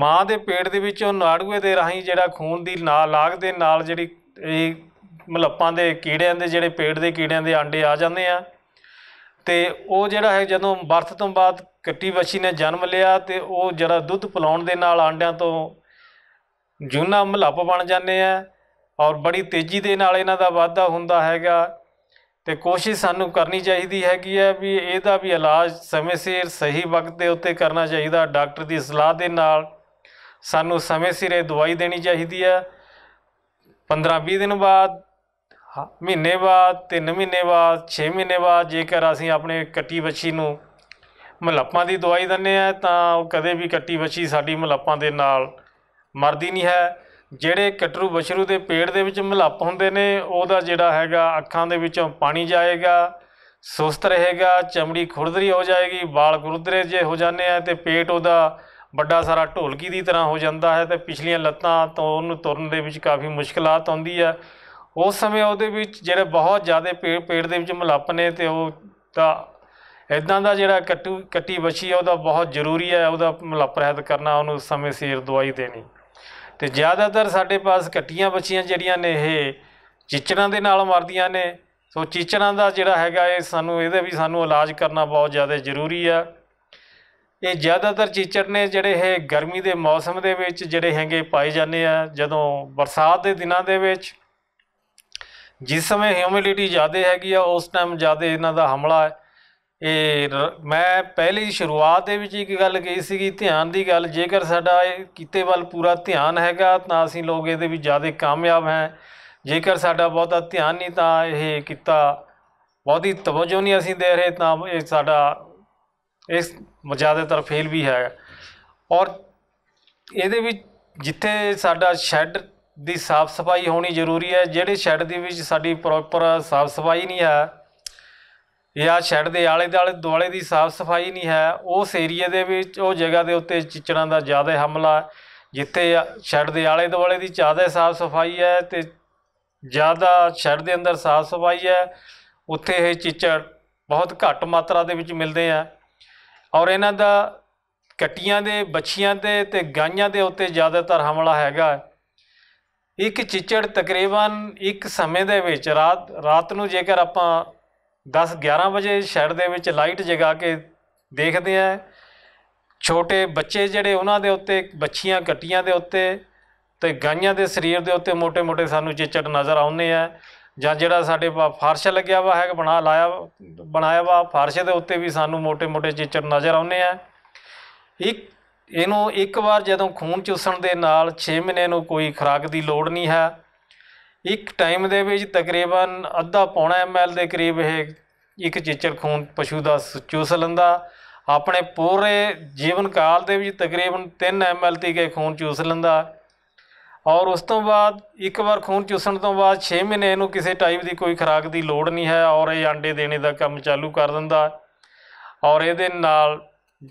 A: ਮਾਂ ਦੇ ਪੇਟ ਦੇ ਵਿੱਚੋਂ ਨਾੜੂਏ ਦੇ ਰਾਹੀਂ ਜਿਹੜਾ ਖੂਨ ਦੀ ਨਾਲ ਲਾਗ ਦੇ ਨਾਲ ਜਿਹੜੀ ਇਹ ਮਲੱਪਾਂ ਦੇ ਕੀੜਿਆਂ ਦੇ ਜਿਹੜੇ ਪੇਟ ਦੇ ਕੀੜਿਆਂ ਦੇ ਆਂਡੇ ਆ ਜਾਂਦੇ ਆ ਤੇ ਉਹ ਜਿਹੜਾ ਹੈ ਜਦੋਂ ਬਰਥ ਤੋਂ ਬਾਅਦ ਕੱਟੀ ਵਛੀ ਨੇ ਜਨਮ ਲਿਆ ਤੇ ਉਹ ਜਿਹੜਾ ਦੁੱਧ ਪਲਾਉਣ ਦੇ ਨਾਲ ਆਂਡਿਆਂ ਤੋਂ ਜੂਨਾ ਮਲੱਪ ਬਣ ਜਾਂਦੇ ਆ ਔਰ ਬੜੀ ਤੇਜ਼ੀ ਦੇ ਨਾਲ ਇਹਨਾਂ ਦਾ ਵਾਧਾ ਹੁੰਦਾ ਹੈਗਾ ਤੇ ਕੋਸ਼ਿਸ਼ ਸਾਨੂੰ ਕਰਨੀ ਚਾਹੀਦੀ ਹੈਗੀ ਹੈ ਵੀ ਇਹਦਾ ਵੀ ਇਲਾਜ ਸਮੇਂ ਸਿਰ ਸਹੀ ਵਕਤ ਦੇ ਉੱਤੇ ਕਰਨਾ ਚਾਹੀਦਾ ਡਾਕਟਰ ਦੀ ਸਲਾਹ ਦੇ ਨਾਲ ਸਾਨੂੰ ਸਮੇਂ ਸਿਰ ਇਹ ਦਵਾਈ ਦੇਣੀ ਚਾਹੀਦੀ ਹੈ 15 20 ਦਿਨ ਬਾਅਦ ਮਹੀਨੇ ਬਾਅਦ 3 ਮਹੀਨੇ ਬਾਅਦ 6 ਮਹੀਨੇ ਬਾਅਦ ਜੇਕਰ ਅਸੀਂ ਆਪਣੇ ਕੱਟੀ ਬੱਚੀ ਨੂੰ ਮਲੱਪਾਂ ਦੀ ਦਵਾਈ ਦਿੰਨੇ ਆ ਤਾਂ ਉਹ ਕਦੇ ਵੀ ਕੱਟੀ ਬੱਚੀ ਸਾਡੀ ਮਲੱਪਾਂ ਦੇ ਨਾਲ ਮਰਦੀ ਨਹੀਂ ਹੈ ਜਿਹੜੇ ਕਟਰੂ ਬਛਰੂ ਦੇ ਪੇੜ ਦੇ ਵਿੱਚ ਮਲੱਪ ਹੁੰਦੇ ਨੇ ਉਹਦਾ ਜਿਹੜਾ ਹੈਗਾ ਅੱਖਾਂ ਦੇ ਵਿੱਚੋਂ ਪਾਣੀ ਜਾਏਗਾ ਸੁਸਤ ਰਹੇਗਾ ਚਮੜੀ ਖੁਰਦਰੀ ਹੋ ਜਾਏਗੀ ਵਾਲ ਗੁਰਦਰੇ ਜੇ ਹੋ ਜਾਂਦੇ ਆ ਤੇ ਪੇਟ ਉਹਦਾ ਵੱਡਾ ਸਾਰਾ ਢੋਲਕੀ ਦੀ ਤਰ੍ਹਾਂ ਹੋ ਜਾਂਦਾ ਹੈ ਤੇ ਪਿਛਲੀਆਂ ਲੱਤਾਂ ਤੋਂ ਉਹਨੂੰ ਤੁਰਨ ਦੇ ਵਿੱਚ ਕਾਫੀ ਮੁਸ਼ਕਲਾਂ ਆਉਂਦੀ ਆ ਉਸ ਸਮੇਂ ਉਹਦੇ ਵਿੱਚ ਜਿਹੜੇ ਬਹੁਤ ਜ਼ਿਆਦਾ ਪੇੜ ਪੇੜ ਦੇ ਵਿੱਚ ਮਲੱਪ ਨੇ ਤੇ ਉਹ ਤਾਂ ਇਦਾਂ ਦਾ ਜਿਹੜਾ ਕੱਟੂ ਕੱਟੀ ਬੱਛੀ ਆ ਉਹਦਾ ਬਹੁਤ ਜ਼ਰੂਰੀ ਹੈ ਉਹਦਾ ਮਲੱਪ ਰਹਿਤ ਕਰਨਾ ਉਹਨੂੰ ਸਮੇਂ ਸਿਰ ਦਵਾਈ ਦੇਣੀ ਤੇ ਜ਼ਿਆਦਾਤਰ ਸਾਡੇ ਪਾਸ ਕੱਟੀਆਂ ਬੱਛੀਆਂ ਜਿਹੜੀਆਂ ਨੇ ਇਹ ਚਿਚੜਾਂ ਦੇ ਨਾਲ ਮਰਦੀਆਂ ਨੇ ਸੋ ਚੀਚੜਾਂ ਦਾ ਜਿਹੜਾ ਹੈਗਾ ਇਹ ਸਾਨੂੰ ਇਹਦੇ ਵੀ ਸਾਨੂੰ ਇਲਾਜ ਕਰਨਾ ਬਹੁਤ ਜ਼ਿਆਦਾ ਜ਼ਰੂਰੀ ਆ ਇਹ ਜ਼ਿਆਦਾਤਰ ਚੀਚੜ ਨੇ ਜਿਹੜੇ ਇਹ ਗਰਮੀ ਦੇ ਮੌਸਮ ਦੇ ਵਿੱਚ ਜਿਹੜੇ ਹੈਗੇ ਪਾਏ ਜਾਂਦੇ ਆ ਜਦੋਂ ਬਰਸਾਤ ਦੇ ਦਿਨਾਂ ਦੇ ਵਿੱਚ ਜਿਸ ਸਮੇਂ ਹਿਊਮਿਡਿਟੀ ਜ਼ਿਆਦਾ ਹੈਗੀ ਆ ਉਸ ਟਾਈਮ ਜ਼ਿਆਦਾ ਇਹਨਾਂ ਦਾ ਹਮਲਾ ਹੈ ਇਹ ਮੈਂ ਪਹਿਲੀ ਸ਼ੁਰੂਆਤ ਦੇ ਵਿੱਚ ਇੱਕ ਗੱਲ ਕਹੀ ਸੀਗੀ ਧਿਆਨ ਦੀ ਗੱਲ ਜੇਕਰ ਸਾਡਾ ਇਹ ਕਿਤੇ ਵੱਲ ਪੂਰਾ ਧਿਆਨ ਹੈਗਾ ਤਾਂ ਅਸੀਂ ਲੋਕ ਇਹਦੇ ਵਿੱਚ ਜ਼ਿਆਦਾ ਕਾਮਯਾਬ ਹਾਂ ਜੇਕਰ ਸਾਡਾ ਬਹੁਤਾ ਧਿਆਨ ਨਹੀਂ ਤਾਂ ਇਹ ਕੀਤਾ ਬਹੁਤੀ ਤਵਜੋ ਨਹੀਂ ਅਸੀਂ ਦੇ ਰਹੇ ਤਾਂ ਇਹ ਸਾਡਾ ਇਸ ਜ਼ਿਆਦਾਤਰ ਫੇਲ ਵੀ ਹੈ ਔਰ ਇਹਦੇ ਵਿੱਚ ਜਿੱਥੇ ਸਾਡਾ ਸ਼ੈੱਡ ਦੀ ਸਾਫ ਸਫਾਈ ਹੋਣੀ ਜ਼ਰੂਰੀ ਹੈ ਜਿਹੜੇ ਸ਼ੈੱਡ ਦੇ ਵਿੱਚ ਸਾਡੀ ਪ੍ਰੋਪਰ ਸਾਫ ਸਫਾਈ ਨਹੀਂ ਹੈ ਜਾਂ ਸ਼ੈੱਡ ਦੇ ਆਲੇ ਦੁਆਲੇ ਦੁਆਲੇ ਦੀ ਸਾਫ ਸਫਾਈ ਨਹੀਂ ਹੈ ਉਸ ਏਰੀਆ ਦੇ ਵਿੱਚ ਉਹ ਜਗ੍ਹਾ ਦੇ ਉੱਤੇ ਚਿੱਚੜਾਂ ਦਾ ਜ਼ਿਆਦਾ ਹਮਲਾ ਜਿੱਥੇ ਸ਼ੈੱਡ ਦੇ ਆਲੇ ਦੁਆਲੇ ਦੀ ਜ਼ਿਆਦਾ ਸਾਫ ਸਫਾਈ ਹੈ ਤੇ ਜ਼ਿਆਦਾ ਸ਼ੈੱਡ ਦੇ ਅੰਦਰ ਸਾਫ ਸਫਾਈ ਹੈ ਉੱਥੇ ਇਹ ਚਿੱਚੜ ਬਹੁਤ ਘੱਟ ਮਾਤਰਾ ਦੇ ਵਿੱਚ ਮਿਲਦੇ ਆ ਔਰ ਇਹਨਾਂ ਦਾ ਕਟੀਆਂ ਦੇ ਬੱਚੀਆਂ ਦੇ ਤੇ ਗਾਈਆਂ ਦੇ ਉੱਤੇ ਜ਼ਿਆਦਾਤਰ ਹਮਲਾ ਹੈਗਾ ਇੱਕ ਚਿੱਚੜ ਤਕਰੀਬਨ ਇੱਕ ਸਮੇਂ ਦੇ ਵਿੱਚ ਰਾਤ ਰਾਤ ਨੂੰ ਜੇਕਰ ਆਪਾਂ 10 11 ਵਜੇ ਸ਼ਹਿਰ ਦੇ ਵਿੱਚ ਲਾਈਟ ਜਗਾ ਕੇ ਦੇਖਦੇ ਆ ਛੋਟੇ ਬੱਚੇ ਜਿਹੜੇ ਉਹਨਾਂ ਦੇ ਉੱਤੇ ਬੱਚੀਆਂ ਕੱਟੀਆਂ ਦੇ ਉੱਤੇ ਤੇ ਗਾਈਆਂ ਦੇ ਸਰੀਰ ਦੇ ਉੱਤੇ ਮੋٹے-ਮੋٹے ਸਾਨੂੰ ਚਿੱਚੜ ਨਜ਼ਰ ਆਉਂਦੇ ਆ ਜਾਂ ਜਿਹੜਾ ਸਾਡੇ ਫਾਰਸ਼ ਲੱਗਿਆ ਵਾ ਹੈ ਬਣਾ ਲਾਇਆ ਬਣਾਇਆ ਵਾ ਫਾਰਸ਼ ਦੇ ਉੱਤੇ ਵੀ ਸਾਨੂੰ ਮੋٹے-ਮੋٹے ਚਿੱਚੜ ਨਜ਼ਰ ਆਉਂਦੇ ਆ ਇੱਕ ਇਹਨੂੰ ਇੱਕ ਵਾਰ ਜਦੋਂ ਖੂਨ ਚੂਸਣ ਦੇ ਨਾਲ 6 ਮਹੀਨੇ ਨੂੰ ਕੋਈ ਖੁਰਾਕ ਦੀ ਲੋੜ ਨਹੀਂ ਹੈ ਇੱਕ ਟਾਈਮ ਦੇ ਵਿੱਚ ਤਕਰੀਬਨ ਅੱਧਾ ਪੌਣਾ ਐਮਐਲ ਦੇ ਕਰੀਬ ਇਹ ਇੱਕ ਚਿੱਚਰ ਖੂਨ ਪਸ਼ੂ ਦਾ ਚੂਸ ਲੈਂਦਾ ਆਪਣੇ ਪੂਰੇ ਜੀਵਨ ਕਾਲ ਦੇ ਵਿੱਚ ਤਕਰੀਬਨ 3 ਐਮਐਲ ਤੱਕ ਖੂਨ ਚੂਸ ਲੈਂਦਾ ਔਰ ਉਸ ਤੋਂ ਬਾਅਦ ਇੱਕ ਵਾਰ ਖੂਨ ਚੂਸਣ ਤੋਂ ਬਾਅਦ 6 ਮਹੀਨੇ ਇਹਨੂੰ ਕਿਸੇ ਟਾਈਪ ਦੀ ਕੋਈ ਖੁਰਾਕ ਦੀ ਲੋੜ ਨਹੀਂ ਹੈ ਔਰ ਇਹ ਆਂਡੇ ਦੇਣੇ ਦਾ ਕੰਮ ਚਾਲੂ ਕਰ ਦਿੰਦਾ ਔਰ ਇਹਦੇ ਨਾਲ